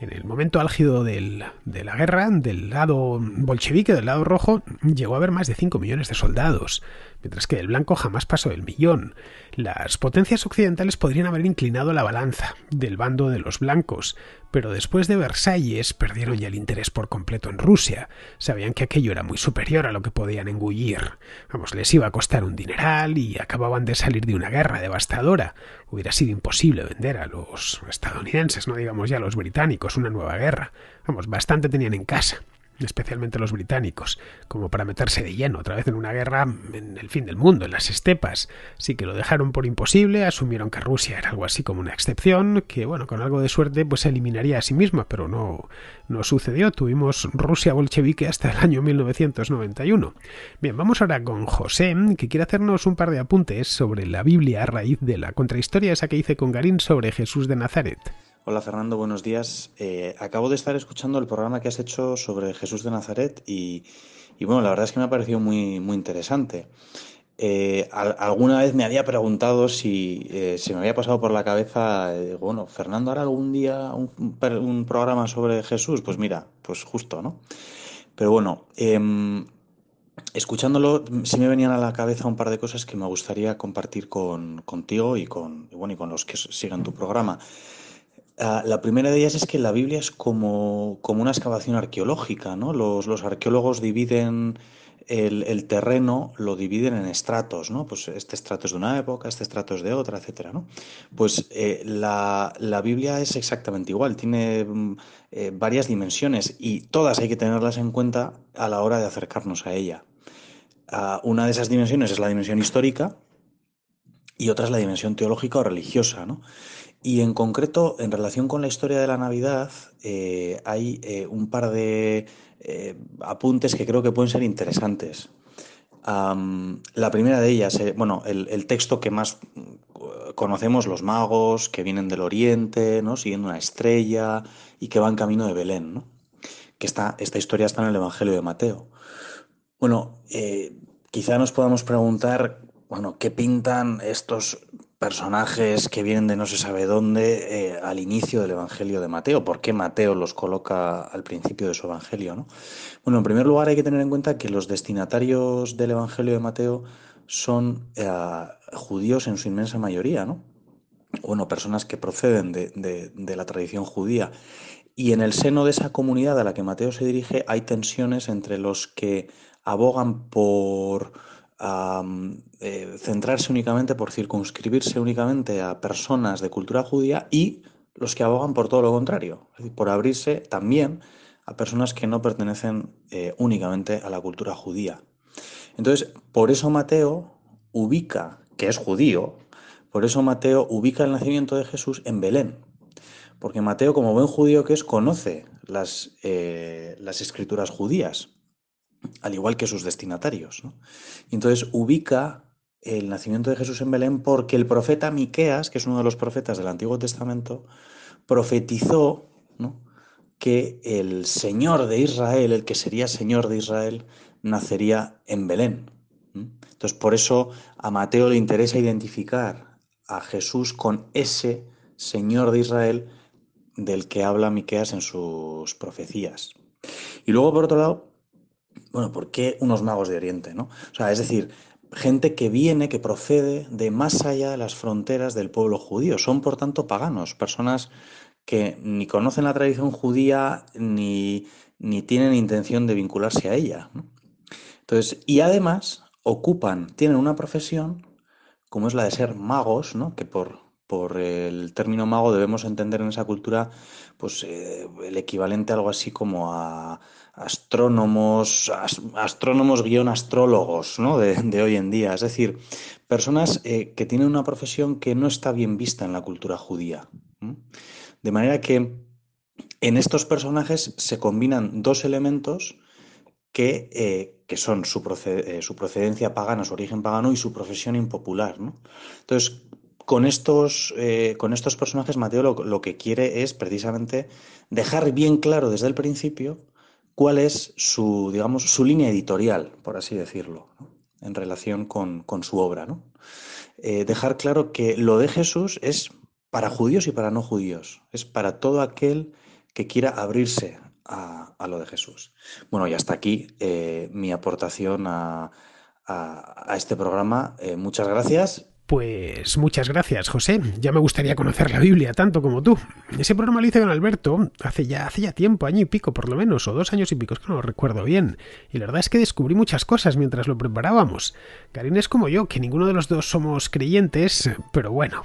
En el momento álgido de la guerra, del lado bolchevique, del lado rojo, llegó a haber más de 5 millones de soldados, mientras que el blanco jamás pasó del millón. Las potencias occidentales podrían haber inclinado la balanza del bando de los blancos, pero después de Versalles perdieron ya el interés por completo en Rusia. Sabían que aquello era muy superior a lo que podían engullir. Vamos, les iba a costar un dineral y acababan de salir de una guerra devastadora. Hubiera sido imposible vender a los estadounidenses, no digamos ya a los británicos, una nueva guerra. Vamos, bastante tenían en casa especialmente los británicos, como para meterse de lleno otra vez en una guerra en el fin del mundo, en las estepas. sí que lo dejaron por imposible, asumieron que Rusia era algo así como una excepción, que bueno, con algo de suerte pues se eliminaría a sí misma, pero no, no sucedió. Tuvimos Rusia bolchevique hasta el año 1991. Bien, vamos ahora con José, que quiere hacernos un par de apuntes sobre la Biblia a raíz de la contrahistoria esa que hice con Garín sobre Jesús de Nazaret. Hola Fernando, buenos días. Eh, acabo de estar escuchando el programa que has hecho sobre Jesús de Nazaret y, bueno, la verdad es que me ha parecido muy, muy interesante. Eh, alguna vez me había preguntado si eh, se me había pasado por la cabeza, bueno, Fernando hará algún día un, programa sobre Jesús. Pues mira, pues justo, ¿no? Pero bueno, em, escuchándolo, sí me venían a la cabeza un par de cosas que me gustaría compartir con, contigo y con, bueno, y con los que sigan tu programa. Ah, la primera de ellas es que la Biblia es como, una excavación arqueológica, ¿no? Los, arqueólogos dividen el, terreno lo dividen en estratos, ¿no? Pues este estrato es de una época, este estrato es de otra, etcétera, Pues eh, la, Biblia es exactamente igual, tiene mm, eh, varias dimensiones y todas hay que tenerlas en cuenta a la hora de acercarnos a ella. Ah, una de esas dimensiones es la dimensión histórica y otra es la dimensión teológica o religiosa, ¿no? Y en concreto, en relación con la historia de la Navidad, eh, hay eh, un par de eh, apuntes que creo que pueden ser interesantes. la primera de ellas, bueno, el, texto que más mm, conocemos, los magos que vienen del Oriente, ¿no? siguiendo una estrella y que van camino de Belén, ¿no? que está, esta historia está en el Evangelio de Mateo. Bueno, quizá nos podamos preguntar, bueno, ¿qué pintan estos personajes que vienen de no se sabe dónde eh, al inicio del Evangelio de Mateo. ¿Por qué Mateo los coloca al principio de su Evangelio? ¿no? Bueno, en primer lugar hay que tener en cuenta que los destinatarios del Evangelio de Mateo son eh, judíos en su inmensa mayoría, ¿no? Bueno, personas que proceden de la tradición judía. Y en el seno de esa comunidad a la que Mateo se dirige hay tensiones entre los que abogan por eh, centrarse únicamente por circunscribirse únicamente a personas de cultura judía y los que abogan por todo lo contrario, es por abrirse también a personas que no pertenecen eh, únicamente a la cultura judía. Entonces, por eso Mateo ubica, que es judío, por eso Mateo ubica el nacimiento de Jesús en Belén, porque Mateo, como buen judío que es, conoce las, eh, las escrituras judías al igual que sus destinatarios. entonces ubica el nacimiento de Jesús en Belén porque el profeta Miqueas, que es uno de los profetas del Antiguo Testamento, profetizó que el Señor de Israel, el que sería Señor de Israel, nacería en Belén. Entonces, por eso a Mateo le interesa identificar a Jesús con ese Señor de Israel del que habla Miqueas en sus profecías. Y luego, por otro lado, bueno, ¿por qué unos magos de Oriente? ¿no? O sea, es decir, gente que viene, que procede de más allá de las fronteras del pueblo judío. Son, por tanto, paganos, personas que ni conocen la tradición judía ni, tienen intención de vincularse a ella. Entonces, y además ocupan, tienen una profesión como es la de ser magos, ¿no? que por por el término mago debemos entender en esa cultura pues, eh, el equivalente a algo así como a astrónomos, astrónomos guión astrólogos ¿no? de, hoy en día. Es decir, personas eh, que tienen una profesión que no está bien vista en la cultura judía. De manera que en estos personajes se combinan dos elementos que, eh, son su, procedencia pagana, su origen pagano y su profesión impopular. ¿no? Entonces, con estos, eh, con estos personajes, Mateo lo, que quiere es precisamente dejar bien claro desde el principio cuál es su, digamos, su línea editorial, por así decirlo, en relación con, su obra. Eh, dejar claro que lo de Jesús es para judíos y para no judíos, es para todo aquel que quiera abrirse a, lo de Jesús. Bueno, y hasta aquí eh, mi aportación a, este programa. muchas gracias pues muchas gracias, José. Ya me gustaría conocer la Biblia tanto como tú. Ese programa lo hice con Alberto hace ya, hace ya tiempo, año y pico por lo menos, o dos años y pico, es que no lo recuerdo bien. Y la verdad es que descubrí muchas cosas mientras lo preparábamos. Karin es como yo, que ninguno de los dos somos creyentes, pero bueno,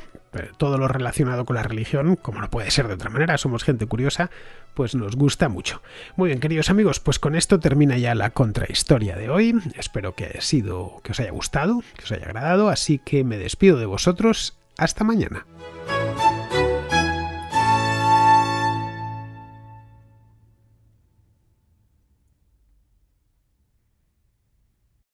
todo lo relacionado con la religión, como no puede ser de otra manera, somos gente curiosa, pues nos gusta mucho. Muy bien, queridos amigos, pues con esto termina ya la contrahistoria de hoy. Espero que, sido, que os haya gustado, que os haya agradado, así que me despido de vosotros. Hasta mañana.